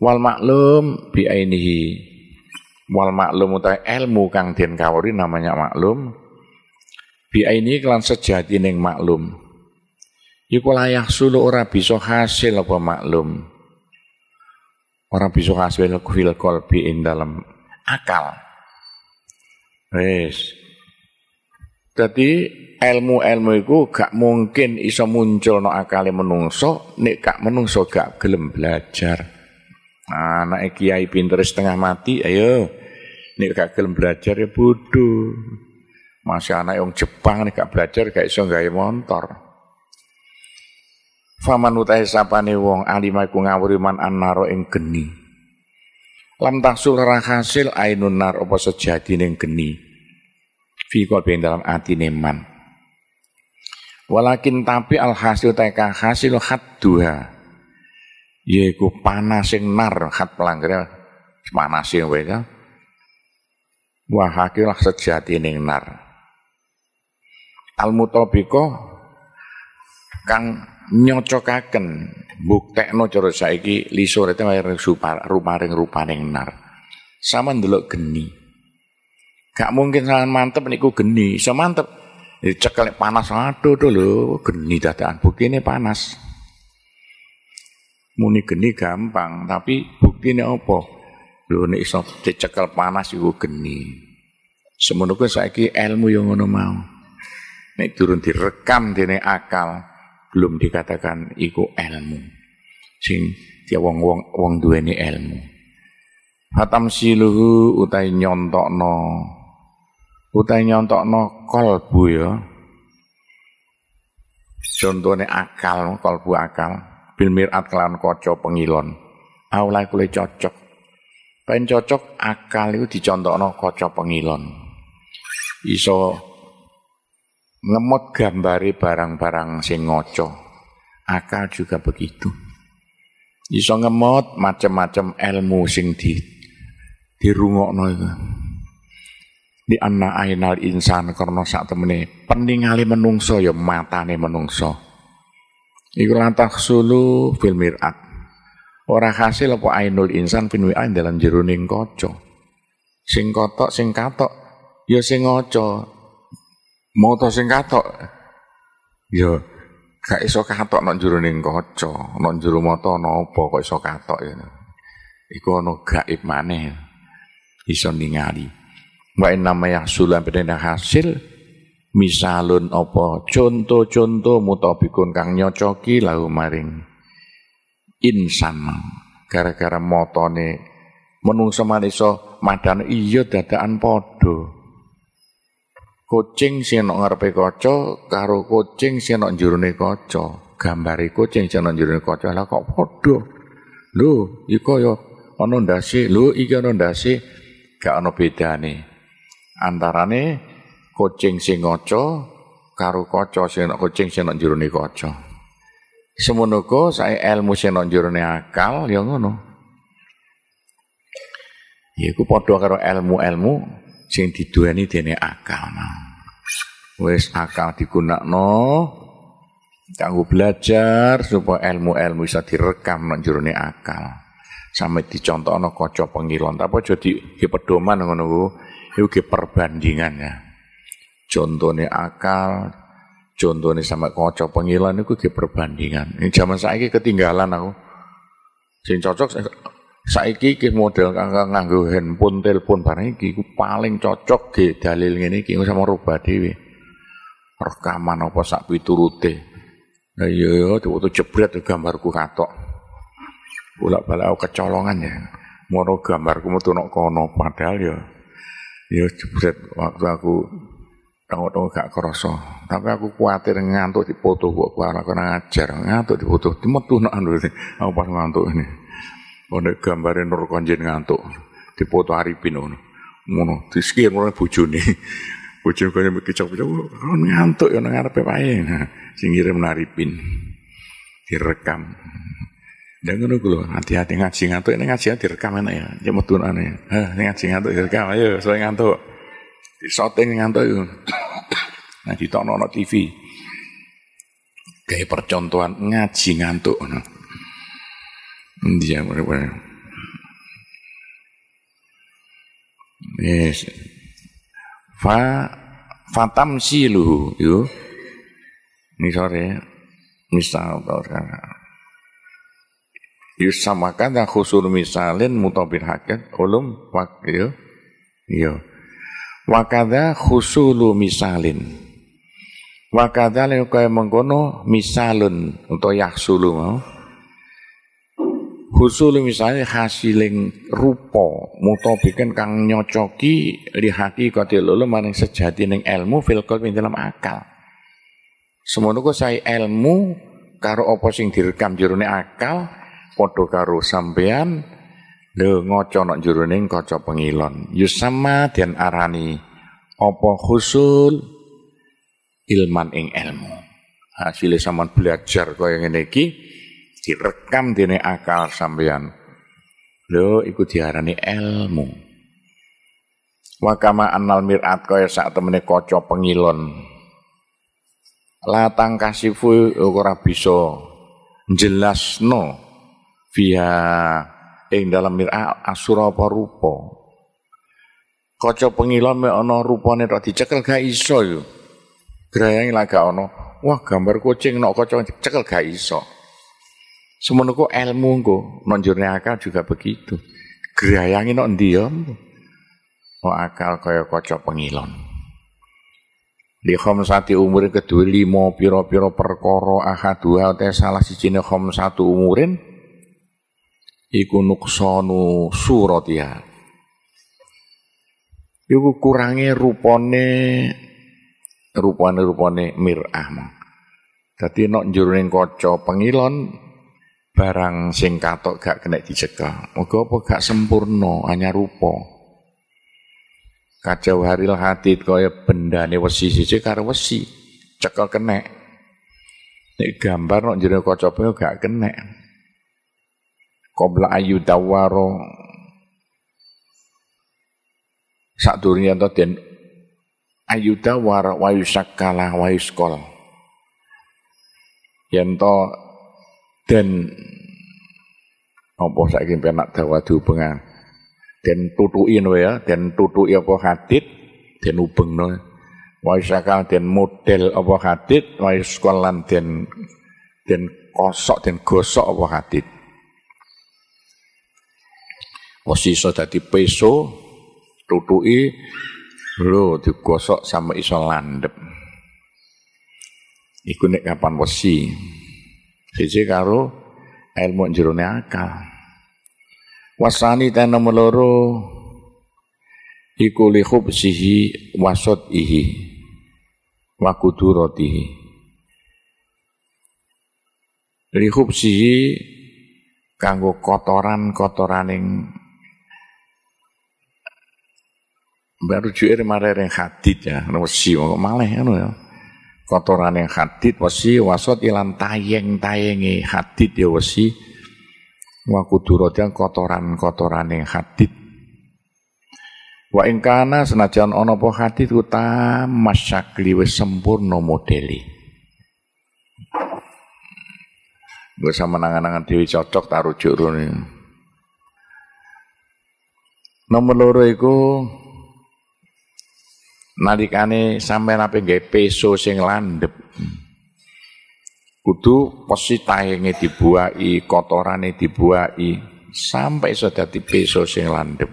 wal maklum ainihi wal maklum utai ilmu kang den kawuri namanya maklum ini kelan sejati neng maklum iku layak sulu ora bisa hasil apa maklum ora bisa hasil fil qalbi ing dalam akal wis jadi ilmu-ilmu iku gak mungkin iso muncul no akali menungso, nek gak menungso gak gelem belajar. Nah, anak kiai pinter setengah mati, ayo, nek gak gelem belajar ya bodoh. Masih anak yang Jepang nek gak belajar gak iso gak montor. Faman utahe sapane wong alima iku ngawuriman naro ing geni. Lam tahsul rahasil ainun nar apa sejati ning geni. Fiko ben dalam ati neman man. Walakin tapi alhasil teka hasil hat duha. Yaiku panasing nar hat pelanggar panas wae wega. Ya. Wah sejati ning nar. Almutobiko kang nyocokaken buktekno cara saiki lisur itu ruparing rupaning nar. Sama ndelok geni. Gak mungkin sangat mantep niku geni, iso mantep cekal dicekel panas aduh to lho geni dadakan bukine panas muni geni gampang tapi bukine apa lho nek iso dicekel panas iku geni semono kuwi saiki ilmu yang ngono mau nek durung direkam dene akal belum dikatakan iku ilmu sing dia wong wong wong duweni ilmu Fatam siluhu utai nyontokno utai nokol kolbu ya contohnya akal kolbu akal bil mirat kelan kaca pengilon aulai kule cocok pen cocok akal itu nokol kocok pengilon iso ngemot gambari barang-barang sing ngoco akal juga begitu iso ngemot macam-macam ilmu sing di dirungokno itu di anna ainal insan karena sak temene peningali menungso ya matane menungso iku latah sulu fil mirat ora hasil apa ainul insan pinwi ain dalam jeruning kaca sing kotok sing katok ya sing ngaca moto sing katok ya gak iso katok nang jeruning kaca nang jero mata ana apa kok iso katok ya iku ana gaib maneh iso ningali Wa inna ma yahsulan hasil misalun apa contoh-contoh mutabikun kang nyocoki lahu maring insan gara-gara motone menungso maniso madan iya dadaan padha kucing sing nang ngarepe kaca karo kucing sing nang jurone kaca gambare kucing sing nang jurone kaca lah kok padha lho iku ya ana ndase lho iki ana ndase gak ana bedane antarane kucing sing co, karo kaca sing kucing sing nang jero kaca. Semono saya ilmu sing nang jero akal ya ngono. Iku padha karo ilmu-ilmu sing diduweni dene akal. Wis akal digunakno kanggo belajar supaya ilmu-ilmu bisa direkam nang jero akal. sampe dicontohno kaca pengilon, apa jadi pedoman ngono kuwi itu perbandingannya. Contohnya akal, contohnya sama kocok pengilan itu ke perbandingan. Ini zaman saya ketinggalan aku. Sing cocok saiki ke model kanggo nganggo handphone, telepon barang ini. iki paling cocok ke dalil ini, iki sama rubah Dewi. Rekaman apa sak rute. Ayo, iya, iya tuh jebret gambarku katok. Bolak-balik aku kecolongan ya. Moro gambarku mau nok kono padahal ya ya jebret waktu aku tahu-tahu gak kerasa tapi aku khawatir ngantuk di kok aku anak ngajar ngantuk di foto dimetu nak aku pas ngantuk ini ada gambarin nur konjen ngantuk di aripin hari pino ngono di sekian orang bujo nih bujo ngantuk ya nengar apa ya singirim naripin direkam Dan ngono kulo hati-hati ngaji ngantuk ini ngaji direkam enak ya. Ya medun ane. Heh, ini ngaji ngantuk direkam ayo soalnya ngantuk. Di shooting ngantuk itu. Nah, ditokno ono TV. Kayak percontohan ngaji ngantuk ngono. Dia ya, bener-bener. Yes. Fa fatam silu itu. Ini sore misal kalau sekarang yusamakan yang khusur misalin mutabir hakat ulum wakil yo iya. wakada khusulu misalin wakada yang kaya mengkono misalun untuk yaksulu mau khusulu misalnya hasiling rupa mutabikan kang nyocoki lihaki kotil ulum maring sejati neng ilmu filkot min dalam akal. semuanya kok saya ilmu karo opo sing direkam jurune akal padha karo sampean lho ngaca nang jroning kaca pengilon yusama ya den arani apa khusul ilman ing ilmu hasil sampean belajar kaya ngene iki direkam dene akal sampean lho iku diarani ilmu Wakama kama annal mirat kaya sak temene kaca pengilon latang kasifu ora bisa jelasno via ing dalam mir'a asura apa rupa kaca pengila me ana rupane tok dicekel gak iso yo grayange lah gak ana wah gambar kucing nok kaca cekel gak iso semono ku ilmu engko jurne akal juga begitu grayange nok ndi yo akal kaya kaca pengilon di khom sati umurin kedua lima piro-piro perkara ahadua te salah sijine satu umurin iku nuksonu suratiha iku kurangi rupone, rupone rupane mirah dadi nek jroning kocok pengilon barang sing katok gak kena dicegah muga apa gak sempurna hanya rupa Kacau haril hati kaya ini wesi sisi karo wesi cekel kena. ini gambar nek kocok kaca gak kena qabla ayyudawwaro sadurunge ento den ayyudawwar wayu sakala wayu skol yen to den apa saiki penak dawa dihubungan den tutuki no ya den tutuki apa hadit den ubengno ya. wayu sakala den model apa hadit wayu yuskol lan den kosok den gosok apa hadit Wes iso dadi peso tutuki lho digosok sama iso landep Iku nek kapan wesi. Siji karo ilmu jerone akal. Wasani ta nomor loro iku li khubsihi wasot ihi wa kuduratihi. Li khubsihi kanggo kotoran-kotoraning baru juir mare yang hadid ya, wesi kok maleh anu ya. kotoran yang hadid wesi wasot ilan tayeng-tayenge hadid ya wesi wa yang kotoran kotoran yang hadid. Wa ingkana senajan po apa hadid utamasyakli wis sempurna modeli, Gue sama nangan-nangan dewi cocok taruh rujuk rune. Nomor loro itu nalikane sampe ape nggae peso sing landep kudu posi tayenge dibuai kotorane dibuai sampai iso dadi peso sing landep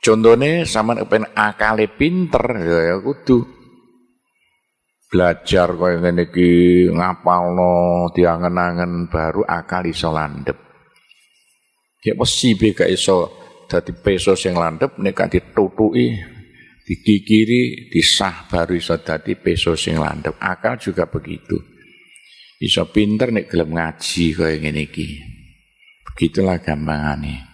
contone sampean kepen akale pinter ya kudu belajar kaya ngene iki ngapalno diangen-angen baru akal iso landep ya posi be gak iso dadi peso sing landhep nek ditutuki gigi kiri disah baru iso dadi peso sing landhep. Akal juga begitu. Iso pinter nek gelem ngaji kaya ngene iki. Begitulah gampangane.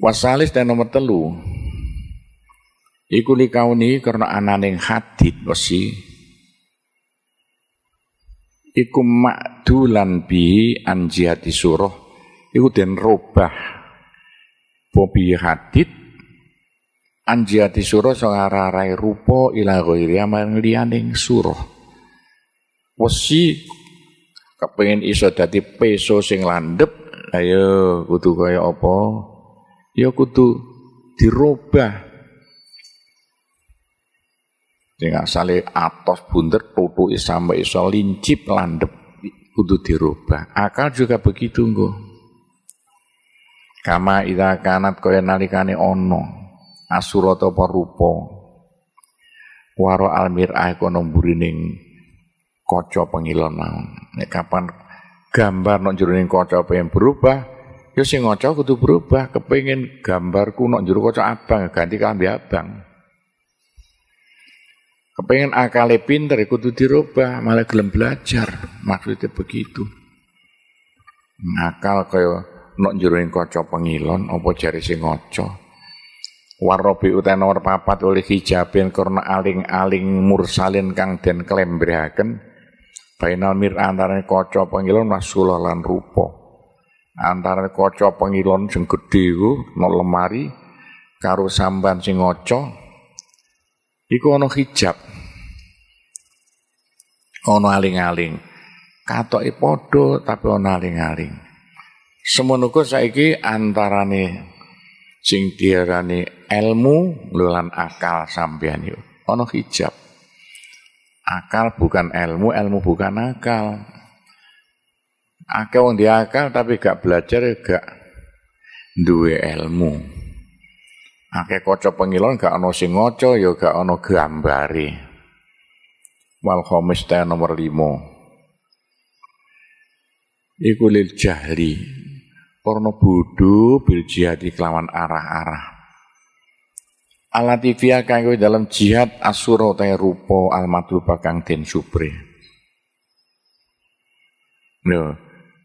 Wasalis dan nomor telu Iku likauni karena ananing hadid wesi Iku makdulan bi anjihati surah iku den robah bobi hadit anjiati suruh sing rupo rupa ila ghairi aman lianing suruh wesi kepengin iso dadi peso sing landep ayo kudu kaya apa ya kudu dirubah sing asale atos bunder tutuke sampe iso lincip landep kudu dirubah akal juga begitu nggih Kama ida kanat kaya nalikane ono asuro apa rupa. Waro almirah kono mburining kaca pengilon mau. Nek kapan gambar nok jroning kaca pengen berubah, ya sing ngaca kudu berubah, kepengin gambarku nok jero apa? abang ganti kambi abang. Kepengen akale pinter ya kudu dirubah, malah gelem belajar. Maksudnya begitu. Nakal kaya nok jeroning kocok pengilon opo jari sing Warobi warabi utenor papat oleh hijabin karena aling-aling mursalin kang den berhaken. Final mir antara kocok pengilon masulah lan rupo antara kocok pengilon sing nol lemari karo samban sing ngoco iku ono hijab ono aling-aling katoke padha tapi ono aling-aling semenuku saiki antarane sing diarani ilmu lan akal sampeyan yo ono hijab akal bukan ilmu ilmu bukan akal akal wong akal tapi gak belajar ya gak duwe ilmu Ake kocok pengilon gak ono sing ngoco ya gak ono gambari. wal khamis nomor limo iku lil jahli porno budu bil jihad kelawan arah-arah. Alatifia ya, kanggo dalam jihad asura utawa rupa almatul bakang den supri. Lho,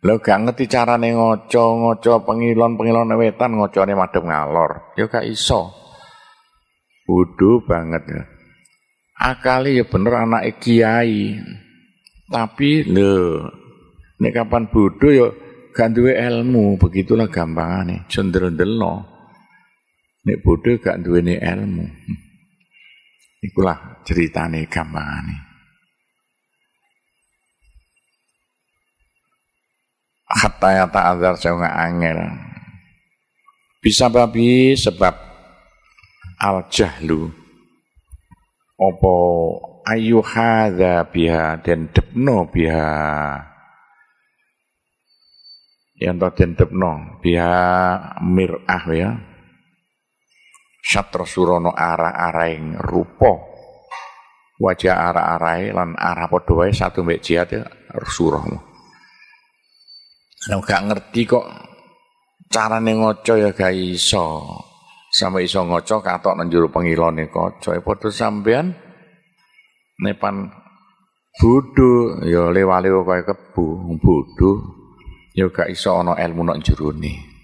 lho gak ngerti cara carane ngaca, ngoco pengilon-pengilon wetan ngocone madhep ngalor. Ya gak iso. Budu banget ya. Akali ya bener anak kiai. Tapi lho nek kapan bodho ya gak duwe ilmu, begitulah gampangane. Cenderendelo. Nek bodho gak duweni ilmu. Ikulah ceritane gampangane. Hatta ya ta'adzar saya angel. Bisa babi sebab al jahlu opo ayu hadza biha dan depno biha yang tak pihak biha mir'ah ya satra surono arah-araing rupo wajah arah arah lan arah padha satu mbak jihad ya suruh Nek gak ngerti kok cara carane ngoco ya gak iso sama iso ngoco katok nang jero pengilone ya padha sampean nepan budu ya lewa-lewa kaya kebu budu ya gak iso ana ilmu nang jerone.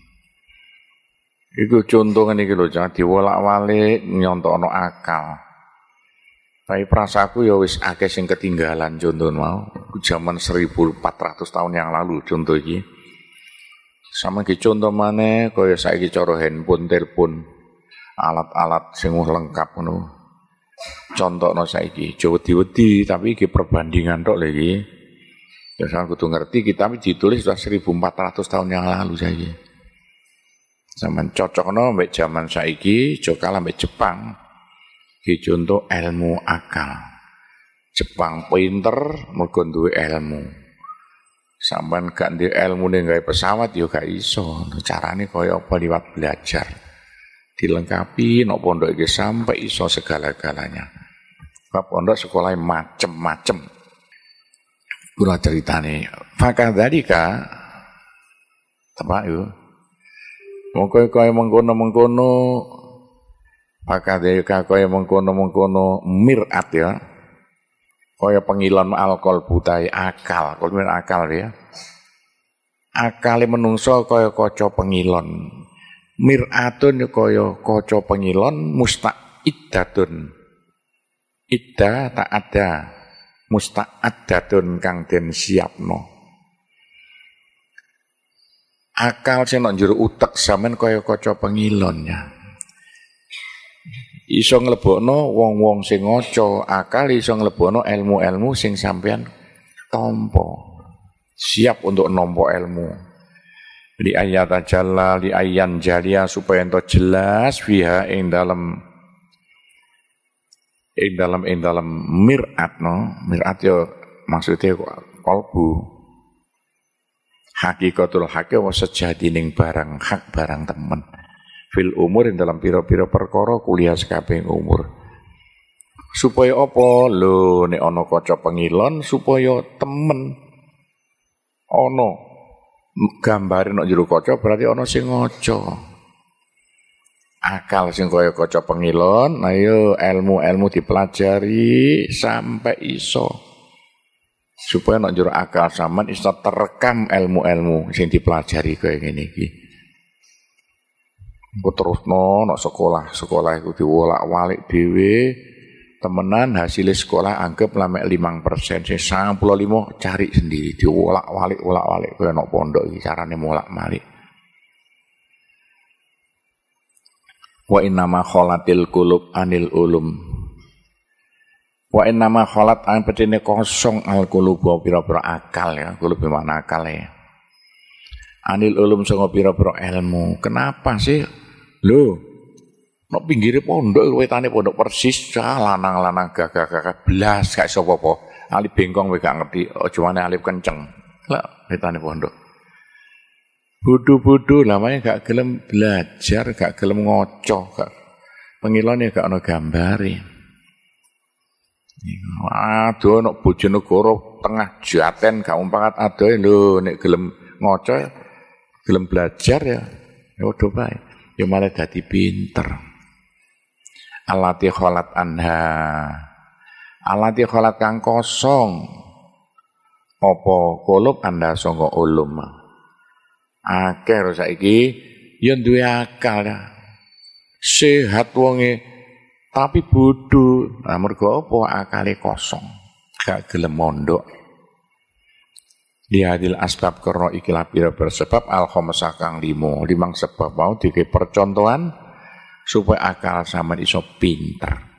Iku contoh ngene iki lho, jangan diwolak-walik nyontokno akal. Tapi prasaku ya wis akeh sing ketinggalan contoh mau. Zaman 1400 tahun yang lalu contoh iki. Sama ki contoh mana kaya saiki cara handphone, telepon, alat-alat sing lengkap ngono. Contokno saiki, Jawa wedi tapi iki perbandingan tok lho iki. Ya sama kudu ngerti kita ditulis sudah 1400 tahun yang lalu saja. Zaman cocokno mbek zaman saiki jokala mbek Jepang. Ki ilmu akal. Jepang pinter mergo duwe ilmu. Sampan gak ilmu nih gak pesawat ya gak iso. Caranya kaya apa liwat belajar. Dilengkapi no pondok ini sampai iso segala-galanya. pondok sekolah macem-macem kula critani fakadzalika apa itu mongko kaya mengkono-mengkono fakadzalika kaya mengkono-mengkono mirat ya kaya pengilan alkohol butai akal kalau akal ya akali menungso kaya kaca pengilon miratun kaya kaca pengilon mustaidatun idda tak ada datun kang den siapno. Akal sing nang njur utek sampean kaya kaca pengilon ya. Iso nglebokno wong-wong sing ngaca, akal iso nglebokno ilmu-ilmu sing sampean tompo. Siap untuk nompo ilmu. Li ayat ajalla li ayyan jalia supaya ento jelas fiha ing dalam ing dalam ing dalam mirat no mirat yo maksudnya kolbu hakikatul haqi wa sejatining barang hak barang temen fil umur in dalam piro-piro perkoro kuliah sekabeh umur supaya apa lo ne ono kocok pengilon supaya temen ono gambarin ono jeruk kocok berarti ono sing ngocok akal sing kaya kaca pengilon ayo nah iya, ilmu-ilmu dipelajari sampai iso supaya nek jero akal sampean iso terekam ilmu-ilmu sing dipelajari kaya ngene iki terus terusno no sekolah sekolah iku diwolak-walik dhewe temenan hasil sekolah anggap lamek limang persen sih, sampul puluh lima cari sendiri diwolak-walik wolak-walik kaya nak pondok iki carane mulak malik Wa innama kholatil kulub anil ulum. Wa innama kholat an petine kosong al kulub pira-pira akal ya, kulub mana akal ya. Anil ulum sanga pira-pira ilmu. Kenapa sih? Loh, no pinggir pondok wetane pondok persis Salah, lanang-lanang gagah-gagah blas gak iso apa-apa. Alip bengkong we gak ngerti, Oh, meneh alip kenceng. Lah wetane pondok. Budu-budu, namanya gak gelem belajar, gak gelem ngocok. gak pengilonnya gak ono gambare. Aduh nek negara tengah Jaten gak umpangat adoe ya, lho nek gelem ya, gelem belajar ya ya udah baik. Ya malah jadi pinter. Alati kholat anha. Alati kholat kang kosong. Opo kolub anda songo ulum. Akeh rasa iki ya duwe akal ya. Sehat wonge tapi bodho. Nah, mergo apa akale kosong. Gak gelem mondok. asbab karena ikilah bira bersebab al kang limo. Limang sebab mau dike percontohan supaya akal sama iso pinter.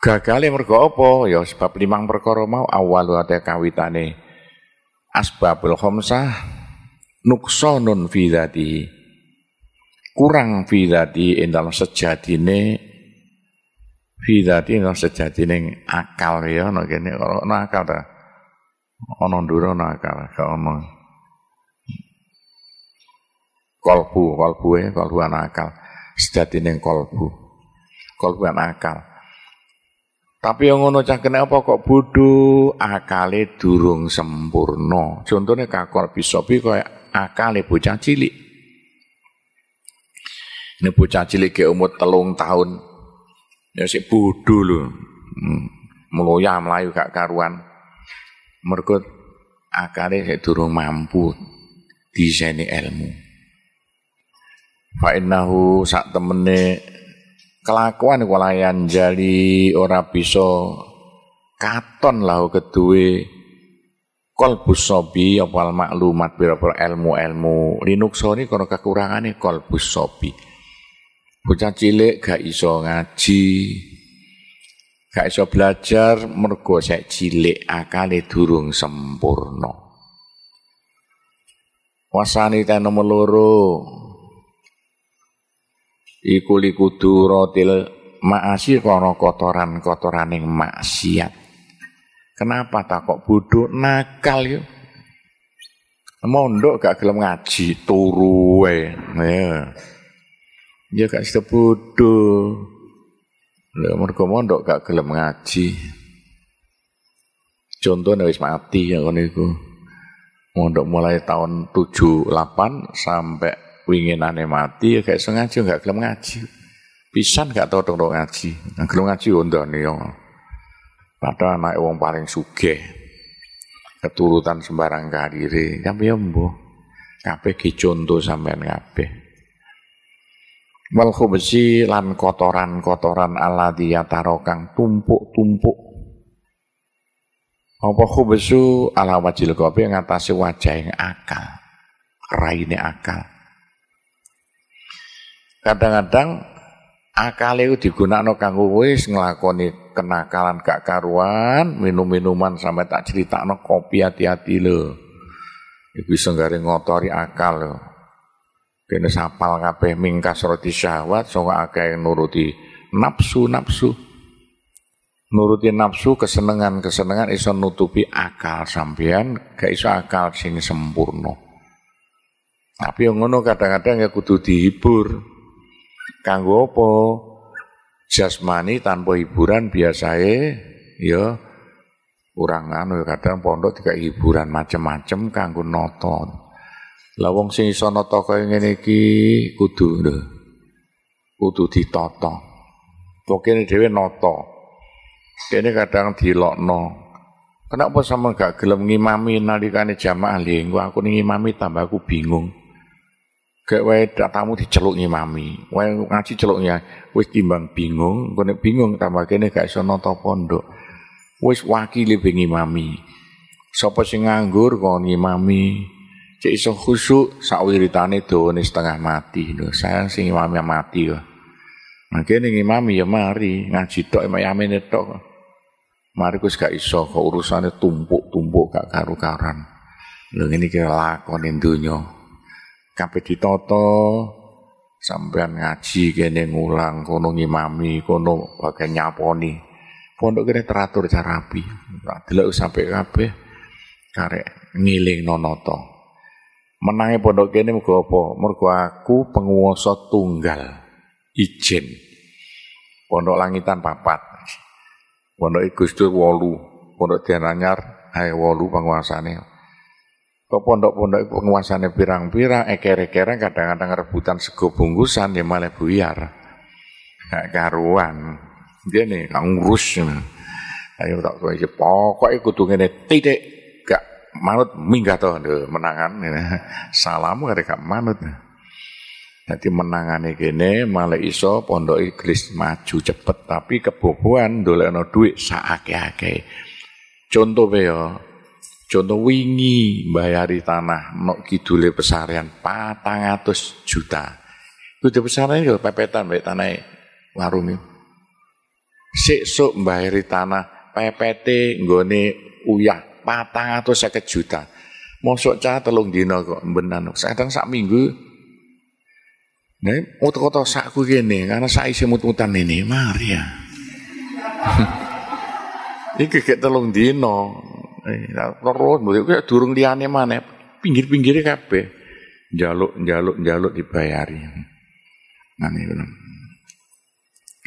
Gagale mergo apa? Ya sebab limang perkara mau awal ate kawitane asbabul khomsah nuksonun fi Kurang fi dhatihi dalam sejatine fi dhatihi dalam sejatine akal ya ana kene ana akal ta. Ana ndura ana akal gak ono. Kolbu, kolbu ya, kolbu akal. Sejatine kolbu. Kolbu akal. Tapi yang ngono cah kena apa kok budu akale durung sempurna. Contohnya kakor bisopi kayak akale bocah cilik. Ini bocah cilik ke umur telung tahun. Ya si budu lho. Hmm. Meloya melayu kak karuan. Merkut akale durung mampu di ilmu. ilmu. Fa'innahu sak temene kelakuan kualayan jadi jali ora bisa katon lahu keduwe kolbus sobi opal maklumat biro-biro ilmu-ilmu linuksoni kono nih kolbus sobi bocah cilik gak iso ngaji gak iso belajar mergo sek cilik akale durung sempurna wasani nomor loro iku rotil ma'asi kono kotoran-kotoraning maksiat. Kenapa tak kok bodoh nakal yo? Mondok gak gelem ngaji, turu wae. Ya. Ya gak sida bodoh. Lha mergo mondok gak gelem ngaji. Contohnya wis mati ya ngono iku. Mondok mulai tahun 78 sampai aneh mati ya kayak sengaja gak gelem ngaji. Pisan gak tau dong ngaji. nggak gelem ngaji nih yang Padahal anak wong paling suge Keturutan sembarang kadiri tapi ya mbuh. kape ge conto sampean kabeh. Wal khubzi lan kotoran-kotoran ala dia tarokang tumpuk-tumpuk. Apa khubzu ala wajil kopi ngatasi wajah yang akal. ini akal kadang-kadang akal itu digunakan kanggo wis ngelakoni kenakalan gak karuan minum-minuman sampai tak cerita no kopi hati-hati lo ibu senggari ngotori akal lo Kene sapal kabeh mingkas roti syahwat soalnya akeh nuruti nafsu-nafsu. Nuruti nafsu kesenangan kesenangan iso nutupi akal sampean, gak iso akal sini sempurno Tapi yang ngono kadang-kadang ya kudu dihibur. kanggo apa jasmani tanpa hiburan biasae ya kurang anu kadang pondok tidak hiburan macam-macam kanggo nonton lah wong sing iso nata kaya ngene iki kudu lho kudu ditata pokoke dhewe nata kene kadang dilokno kenapa sama gak gelem ngimami nalikane jamaah lho aku ngimami tambah aku bingung Gak wae tamu diceluk mami. Wae ngaji celuknya Wis timbang bingung, kene bingung tambah kene gak iso nonton pondok. Wis wakili bengi mami. Sapa sing nganggur kon ngimami. Cek iso khusuk sak wiritane dawane setengah mati. Lho, sayang sing ngimami mati kok. Makene nah, ngimami ya mari ngaji tok mayamene tok. Mari kus gak iso kok urusane tumpuk-tumpuk gak karu-karan. Lho ngene kira lakone donya kabeh ditata sampean ngaji kene ngulang kono ngimami kono bagian nyaponi pondok kene teratur cara tidak delok sampai kabeh karek ngiling nonoto menangi pondok kene mergo apa mergo aku penguasa tunggal izin pondok langitan papat pondok Gusti wolu pondok Diananyar ae wolu penguasane Kok pondok-pondok penguasannya pirang-pirang, eker-ekeran kadang-kadang rebutan sego bungkusan ya malah buyar. Gak karuan. Dia nih gak ngurus. Ayo tak kowe pokok ikut kudu ngene titik gak manut minggah deh menangan Salamu gak gak manut. Nanti menangani gini, malah iso pondok iglis maju cepet tapi kebobohan dolek no duit saake-ake. Contoh beo. Contoh wingi bayari tanah nok kidule pesarian 400 juta. Kudu pesarian yo pepetan bayar tanah warung Sik Sesuk bayari tanah PPT nggone uyah 450 juta. Mosok cah telung dino kok benan. Kadang sak minggu Nek otak otak sakku gini, karena sak isi mutu mutan ini mari ya. Iki gek telung dino, terus eh, mbok kok durung liyane maneh. Pinggir-pinggire kabeh jaluk-jaluk-jaluk dibayari. nani. niku.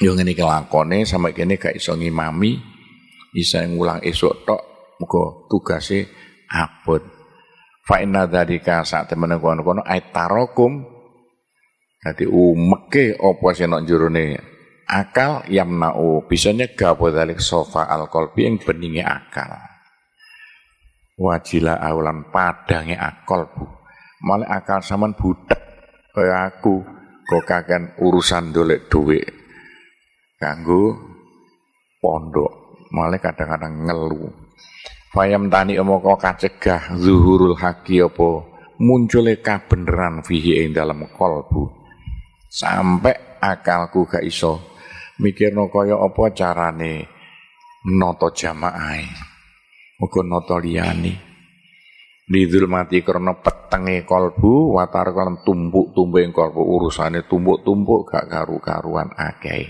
Yo ngene kelakone sampe kene gak iso ngimami, iso ngulang esok tok, muga tugase abot. Fa inna dzalika sak temene kono-kono aitarakum Dadi umeke apa sing nek jurune akal yamnau bisa nyegah apa dalik sofa alkolbi yang beningi akal wajila aulan padangi akol bu malah akal saman budak kaya aku kok kaken urusan dolek dhuwit kanggo pondok malah kadang-kadang ngelu Fayam tani omoko kacegah zuhurul haki po munculnya kabeneran fihi ing dalam kolbu sampai akalku gak iso mikirno kaya apa carane noto jamaah e. Muga nata liyani. Lidul mati karena petenge kolbu, watar kan tumpuk-tumpuk kolbu urusannya tumpuk-tumpuk gak karu-karuan akeh.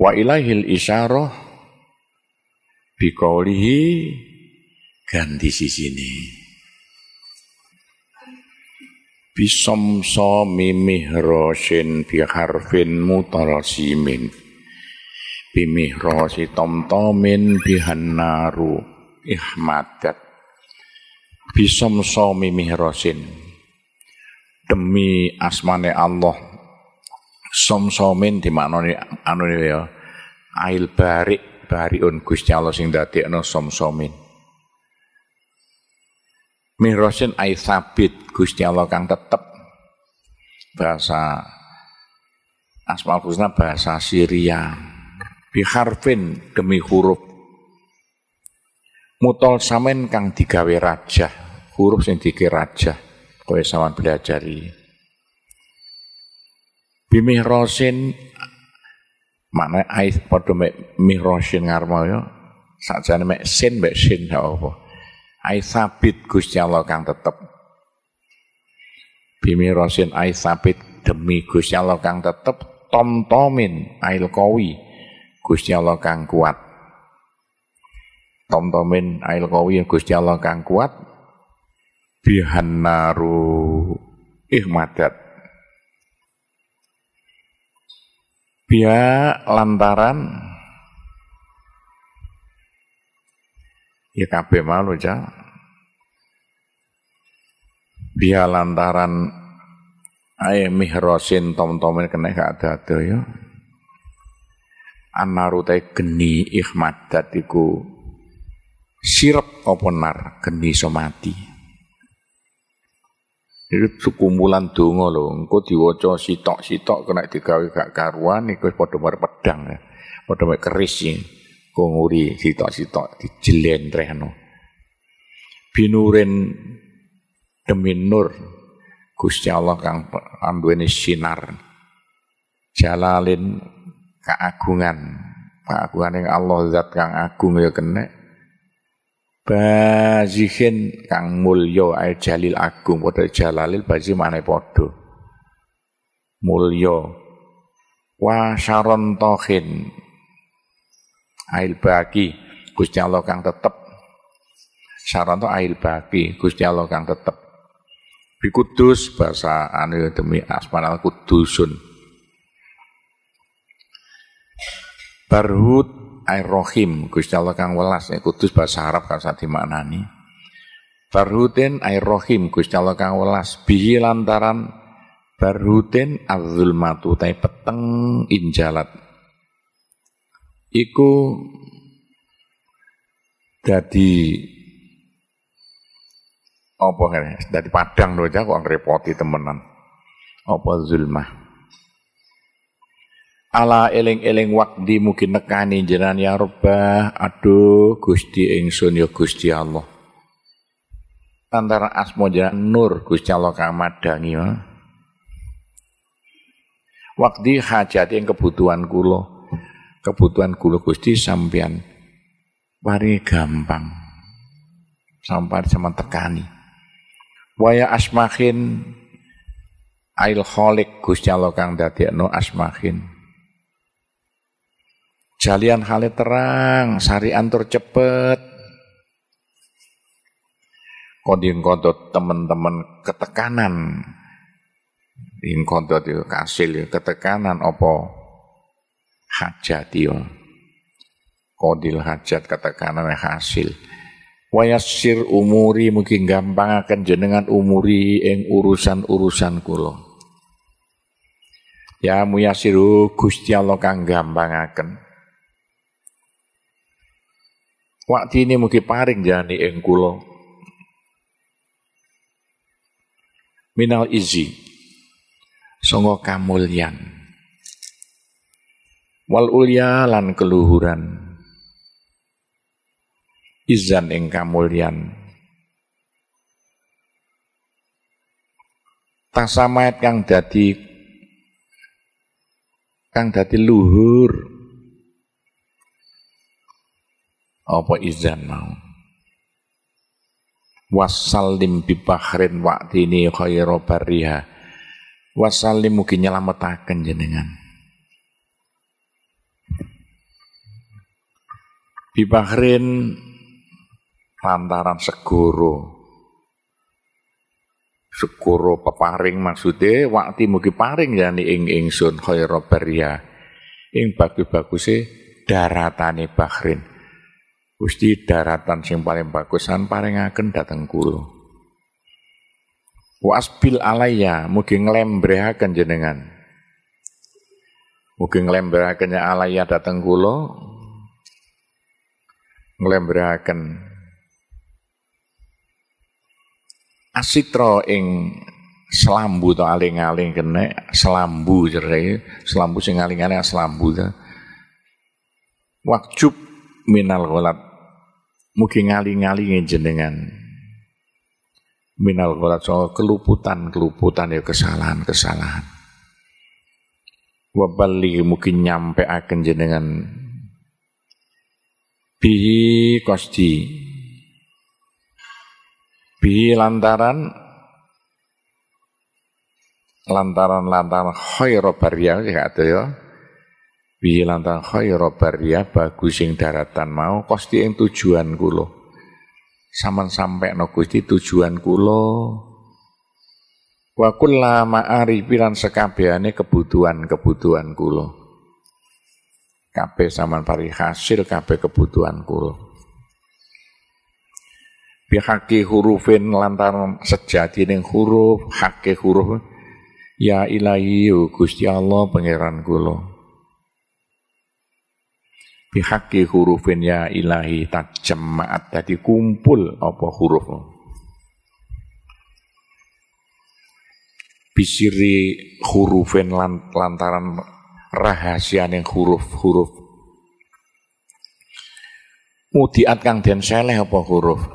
Wa ilahil isyarah bikaulihi ganti sisi so mimih mimihrosin biharfin mutarasimin tom-tomin bimihrasi tomtomin bihannaru ihmadat mih mihrasin demi asmane Allah somsomin di ni anu ya ail barik bariun Gusti Allah sing dadekno somsomin mihrosin ai sabit Gusti Allah kang tetep bahasa Asmaul Husna bahasa Syria biharfin demi huruf mutol samen kang digawe raja huruf sing digawe raja kowe sampean belajari bimihrosin mana ais padha mek mihrosin ngarmo yo sakjane mek sin mek sin apa ai sabit Gusti Allah kang tetep rosin ai sabit demi Gusti Allah kang tetep tomtomin ail kowi Gusti Allah kang kuat. Tom-tomin ail qawi Gusti Allah kang kuat bihan naru ihmadat. bia lantaran ya kape malu ja. bia lantaran ae mihrosin tom-tomin kena gak ada-ada ya annaru te geni ikhmadat iku sirep apa nar geni somati itu kumpulan donga lho engko diwaca sitok-sitok kena digawe gak karuan iku padha mar pedang ya padha mek keris ya si tok sitok-sitok dijelentrehno binuren demi nur Gusti Allah kang anduweni sinar jalalin keagungan. Keagungan yang Allah zat kang agung ya kene. Bazihin kang mulyo ay jalil agung pada jalalil bazi mana podo mulyo wa tohin ail bagi Gusti Allah kang tetep saron to ail bagi Gusti Allah kang tetep bi kudus bahasa anu demi asmanal kudusun Barhut air rohim Gusti Allah kang welas ya kudus bahasa Arab kan saat dimaknani Barhutin air rohim Gusti Allah kang welas bihi lantaran Barhutin azul matu, tay peteng injalat iku dadi apa dadi padang doja kok ngrepoti temenan opo zulmah ala eling-eling wakdi mungkin nekani jenan ya rubah, aduh Gusti ingsun ya Gusti Allah antara asmo jenan nur Gusti Allah kang madangi ya. wakdi hajat yang kebutuhan kulo kebutuhan kulo Gusti sampean pari gampang sampai sama tekani waya asmakin, ail kholik Gusti Allah kang no asmahin Jalian hale terang, sari antur cepet. Konding kodot teman-teman ketekanan. In kodot itu kasil ya, ketekanan opo hajat yo. Iya. Kodil hajat ketekanan hasil. Wayasir umuri mungkin gampang akan jenengan umuri yang urusan-urusan kulo. Ya muyasiru Gusti Allah kang gampang akan. Waktu ini mungkin paring jani engkulo. Minal izi. Songo kamulian, Wal ulia lan keluhuran. Izan ing kamulyan. Tasamayat kang dadi kang dadi luhur apa izan mau wasallim bi bahrin waqtini khairu barriha wasallim mugi nyelametaken jenengan bi bahrin lantaran segoro segoro peparing maksude wakti mugi paring yani ing ingsun khairu barriha ing bagus-baguse daratane bahrin Gusti daratan sing paling bagusan paringaken dateng kula. Wasbil alaya mungkin mugi nglembrehaken jenengan. Mugi nglembrehaken ya alaya dhateng kula. Nglembrehaken asitro ing selambu to aling-aling kene selambu jere selambu sing aling-aling selambu ta wajib minal ghalat mungkin ngali-ngali jenengan. Minal gholat soal keluputan-keluputan ya kesalahan-kesalahan. Wabali mungkin nyampe akan jenengan bi kosti, bi lantaran lantaran lantaran hoi barya ya ada ya Bihi lantan khaira barya bagus sing daratan mau kosti yang tujuan kulo. saman sampai no Gusti tujuan wakul wa kulla ma'ari pilan sekabehane kebutuhan-kebutuhan kulo. kabeh saman pari hasil kabeh kebutuhan kulo. bihaki hurufin lantaran sejati ning huruf hake huruf ya ilahi oh Gusti Allah pangeran Kulo bihaki hurufin ya ilahi tajemmaat tadi kumpul apa huruf bisiri hurufin lantaran rahasia yang huruf-huruf mudiat kang den seleh apa huruf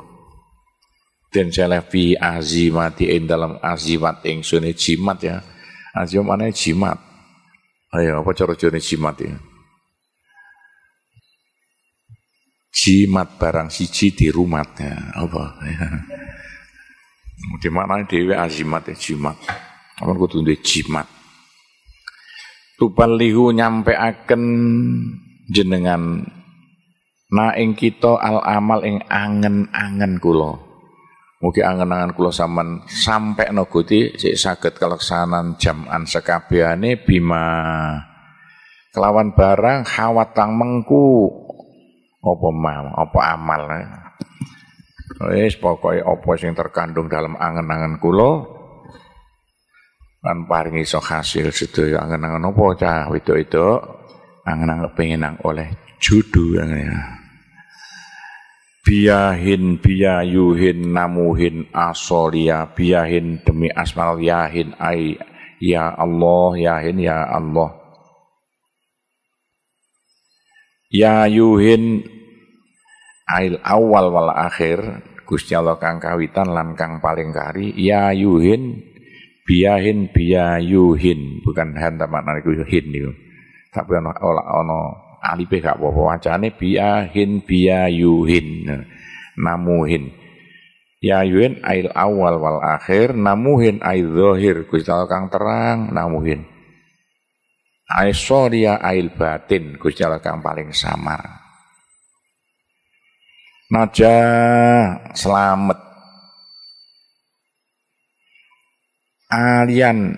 den seleh fi azimati ing dalam azimat ingsun e jimat ya azimat e jimat ayo apa cara jone jimat ya jimat barang siji di rumahnya apa ya. di mana dewi azimat ya jimat apa aku duwe jimat tupalihu nyampe akan jenengan na ing kita al amal ing angen-angen kulo mungkin angen-angen kulo saman sampai nogoti si sakit saged jam an sekabiane bima kelawan barang khawatang mengku Opo mam, opo amal. Eh? Wis pokoke apa sing terkandung dalam angen-angen kulo, lan paringi iso hasil sedaya angen-angen opo cah itu itu angen-angen pengen nang oleh judu ya. biyahin biyayuhin namuhin asolia biyahin demi asmal yahin ai ya Allah yahin ya Allah ya yuhin ail awal wal akhir Gusti Allah kang kawitan lan kang paling kari ya yuhin biyahin biyayuhin bukan han makna iku hin niku tapi ana ora ana alipe gak apa-apa wacane biyahin biyayuhin namuhin yayuhin ail awal wal akhir namuhin ail zahir Gusti Allah kang terang namuhin Aisoria ail batin Gusti Allah kang paling samar. Naja selamat. Alian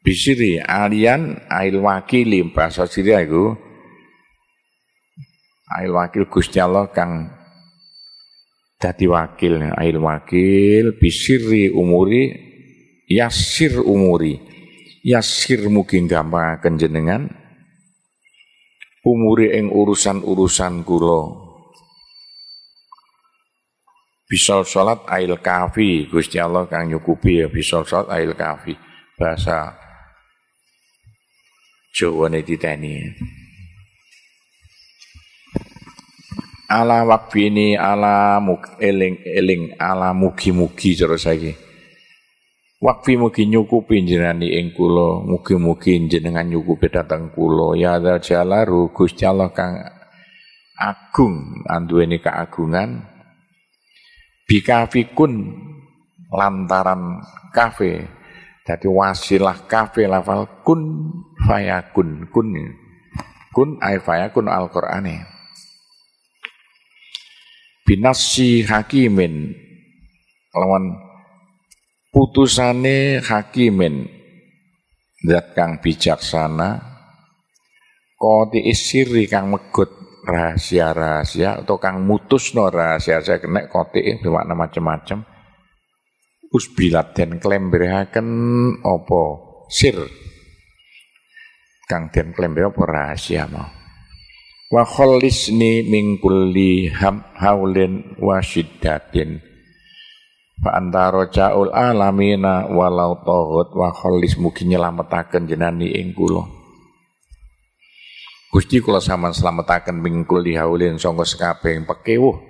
bisiri alian ail wakil, bahasa siri aku ail wakil Gusti Allah kang dadi wakil ail wakil bisiri umuri yasir umuri yasir mugi gampangaken jenengan umure ing urusan-urusan kula bisa salat ail kafi Gusti Allah kang nyukupi ya bisa salat ail kafi bahasa Jawa ne diteni ala wabini ala muk eling eling ala mugi-mugi cara saiki Wakfi mugi nyukupi jenani ing kula, mugi-mugi jenengan nyukupi datang kulo. Ya dzal jalaru Gusti Allah kang agung anduweni keagungan bikafikun lantaran kafe jadi wasilah kafe lafal kun fayakun kun kun ay fayakun al Qurane. Binasi hakimin lawan putusane hakimin zat kang bijaksana koti isiri kang megut rahasia-rahasia atau kang mutus no rahasia-rahasia kena koti bermakna macam-macam usbilat dan klaim kan opo sir kang dan klaim opo rahasia mau wa kholisni mingkuli haulin wa syiddatin Fa antara jaul alamina walau tohut wa kholis mugi nyelametaken jenani ing kula. Gusti kula sampean slametaken mingkul dihaulin sekabeh ing pekewuh.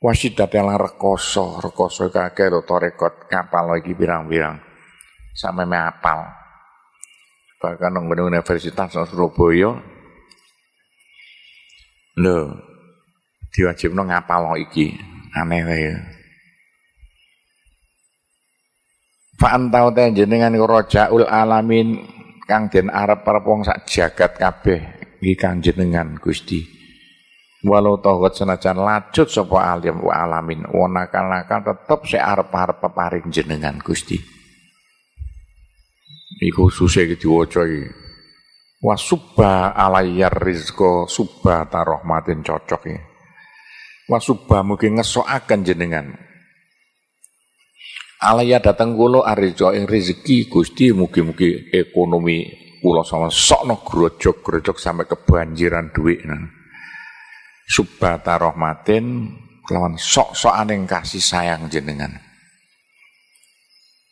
Wasidat lan rekoso, rekoso kakek to rekod kapal iki pirang-pirang. Sampe me apal. Bahkan nang Universitas Surabaya lho diwajibno ngapal iki. Aneh ya. Fa antau te jenengan ul alamin kang den arep-arep wong sak jagat kabeh iki kang jenengan Gusti. Walau togot senajan lacut sapa alim wa alamin wonakal-nakal tetep sik arep-arep paring jenengan Gusti. Iku susah iki diwaca iki. Wa subba alayyar rizqo subba tarahmatin cocok iki. Wa subba mugi ngesokaken jenengan Alaya datang kula arijo ing rezeki Gusti mugi-mugi ekonomi kula sama sok grojok-grojok sampai kebanjiran duit. nah. Subhata rahmatin kelawan sok sok yang kasih sayang jenengan.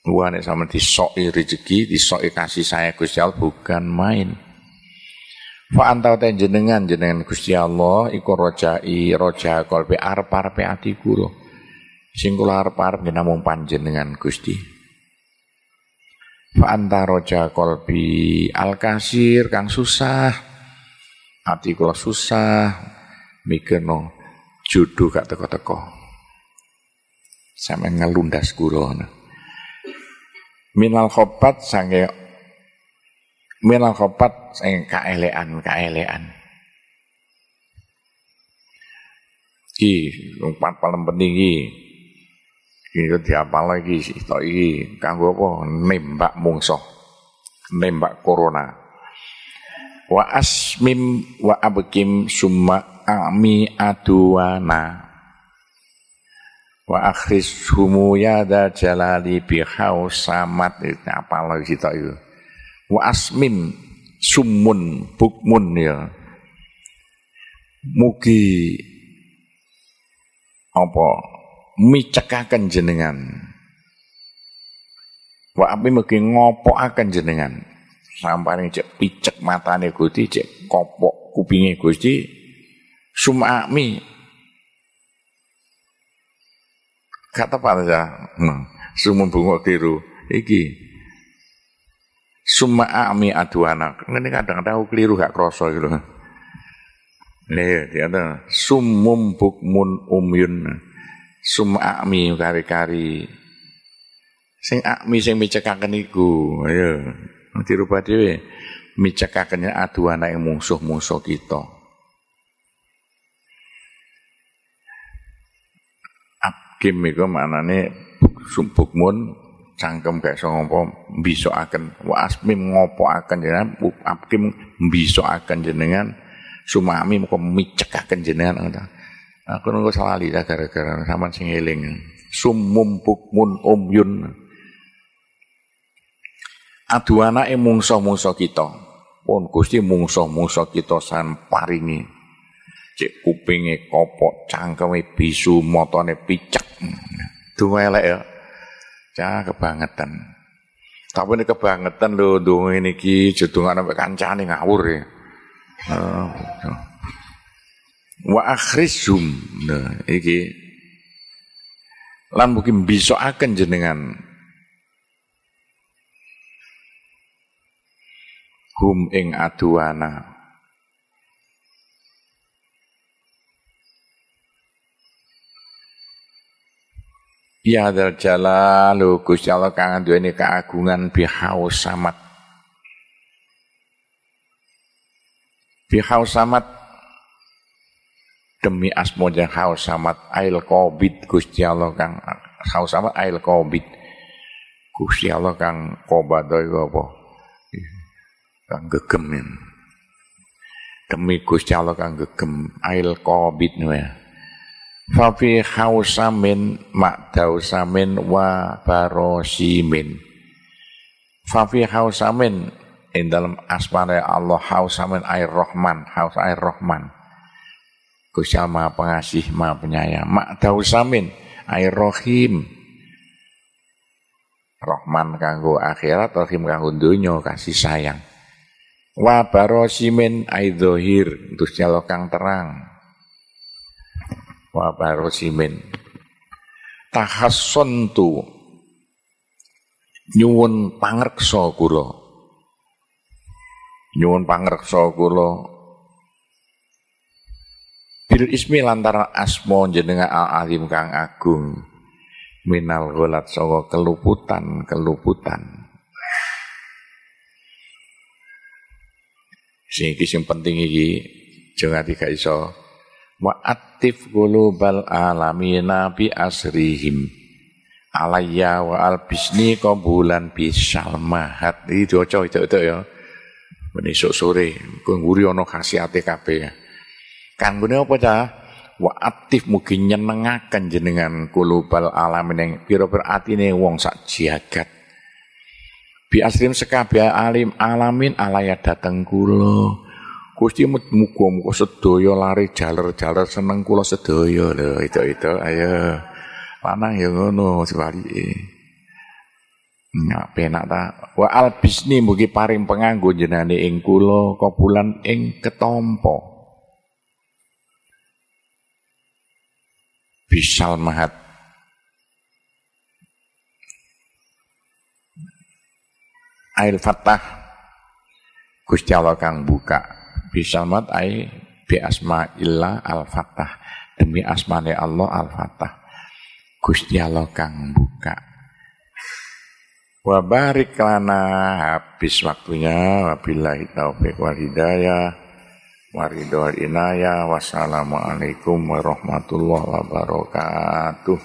Wah sama disoki rezeki, disoki kasih sayang Gusti Allah bukan main. Fa antau ten jenengan jenengan Gusti Allah iku rojai roja kalbi arep-arepe ati harap par kita mau panjen panjenengan Gusti. Fa anta roja kolbi al-kasir kang susah. hati kula susah no judu gak teko-teko. Sampe ngelundas kula. Minal khobat sange minal khobat sange kaelean kaelean. Ki, paling penting iki Iku diapal lagi sih, tok ini, kanggo apa? Nembak mungso. Nembak corona. Wa asmim wa abkim summa ami aduana. Wa akhris humu yada jalali bihau samat. apa lagi tok itu. Wa asmim summun bukmun ya. Mugi apa micekaken jenengan. Wa api mugi ngopokaken jenengan. Sampane cek picek matane Gusti, cek kopok kupinge Gusti. Sumakmi. Kata Pak ya. Hmm. bungo tiru, Iki summa a'mi adu anak, Ngene kadang-kadang tahu keliru gak krasa gitu. nih ya, dia ada sumum bukmun umyun sum akmi kari-kari sing akmi sing micekaken iku ayo ya. dirubah dhewe micekaken aduana ing musuh-musuh kita mana iku sumpuk mun cangkem gak iso ngopo akan wa asmim ngopoaken jenengan abkim akan jenengan sumami micekaken jenengan enggak? Aku nunggu selali lidah gara-gara sama sing eling. Sumum bukmun umyun. aduana e mungso mungso kita. Pun Gusti mungso mungso kita san paringi. Cek kupingi kopok, cangkeme bisu, motone picak dua elek ya. Cah kebangetan. Tapi ini kebangetan loh dungu ini ki, jedungan sampai nih ngawur ya. Uh, Wa akhrisum Nah, iki lan mungkin akan jenengan hum ing aduana Ya dal jalal Gusti Allah kang duweni keagungan bihaus samat. Bihaus samat demi asmo yang haus samat ail kobit gusti Allah kang haus samat ail kobit gusti Allah kang kobadoi iku iya, kang gegemin demi gusti Allah kang gegem ail kobit ya Fafi hausamin makdausamin wa barosimin. Fafi haus in dalam asmane Allah hausamin air rahman, haus air rahman. Gusti Maha Pengasih, Maha Penyayang. Mak dausamin, air rohim. Rohman kanggo akhirat, rohim kanggo dunia, kasih sayang. Wa barosimin aidohir, dusnya lokang terang. Wa barosimin. Tahasson tu, nyuwun pangreksa kulo. Nyuwun pangreksa kulo, Bil ismi lantaran asmo jenengan al-azim kang agung. Minal golat soko keluputan-keluputan. Sing iki sing penting iki jangan tiga iso wa aktif bal alamina bi asrihim alayya wa al bisni qabulan bisal mahat itu cocok itu ya menisuk sore kuwi ono kasih ATKP ya Kanggone apa cah? Wa aktif mugi nyenengaken jenengan kulubal alamin ing pira-pira atine wong sak jagat. Bi asrim sekabeh alim alamin alaya dateng kula. Gusti muga-muga sedaya lari jaler-jaler seneng kula sedaya lho itu-itu ayo. Lanang ya ngono sebalike. Nggak penak ta. Wa albisni mugi paring penganggo jenane ing kula kabulan ing ketompo. Bishal Mahat. Ail Fatah, Gusti Allah kang buka. Bishal Mahat ai bi illa al Fatah. Demi asmane Allah al Fatah. Gusti Allah kang buka. Wa barik lana habis waktunya wabillahi taufiq wal hidayah waridol inayah wassalamualaikum warahmatullahi wabarakatuh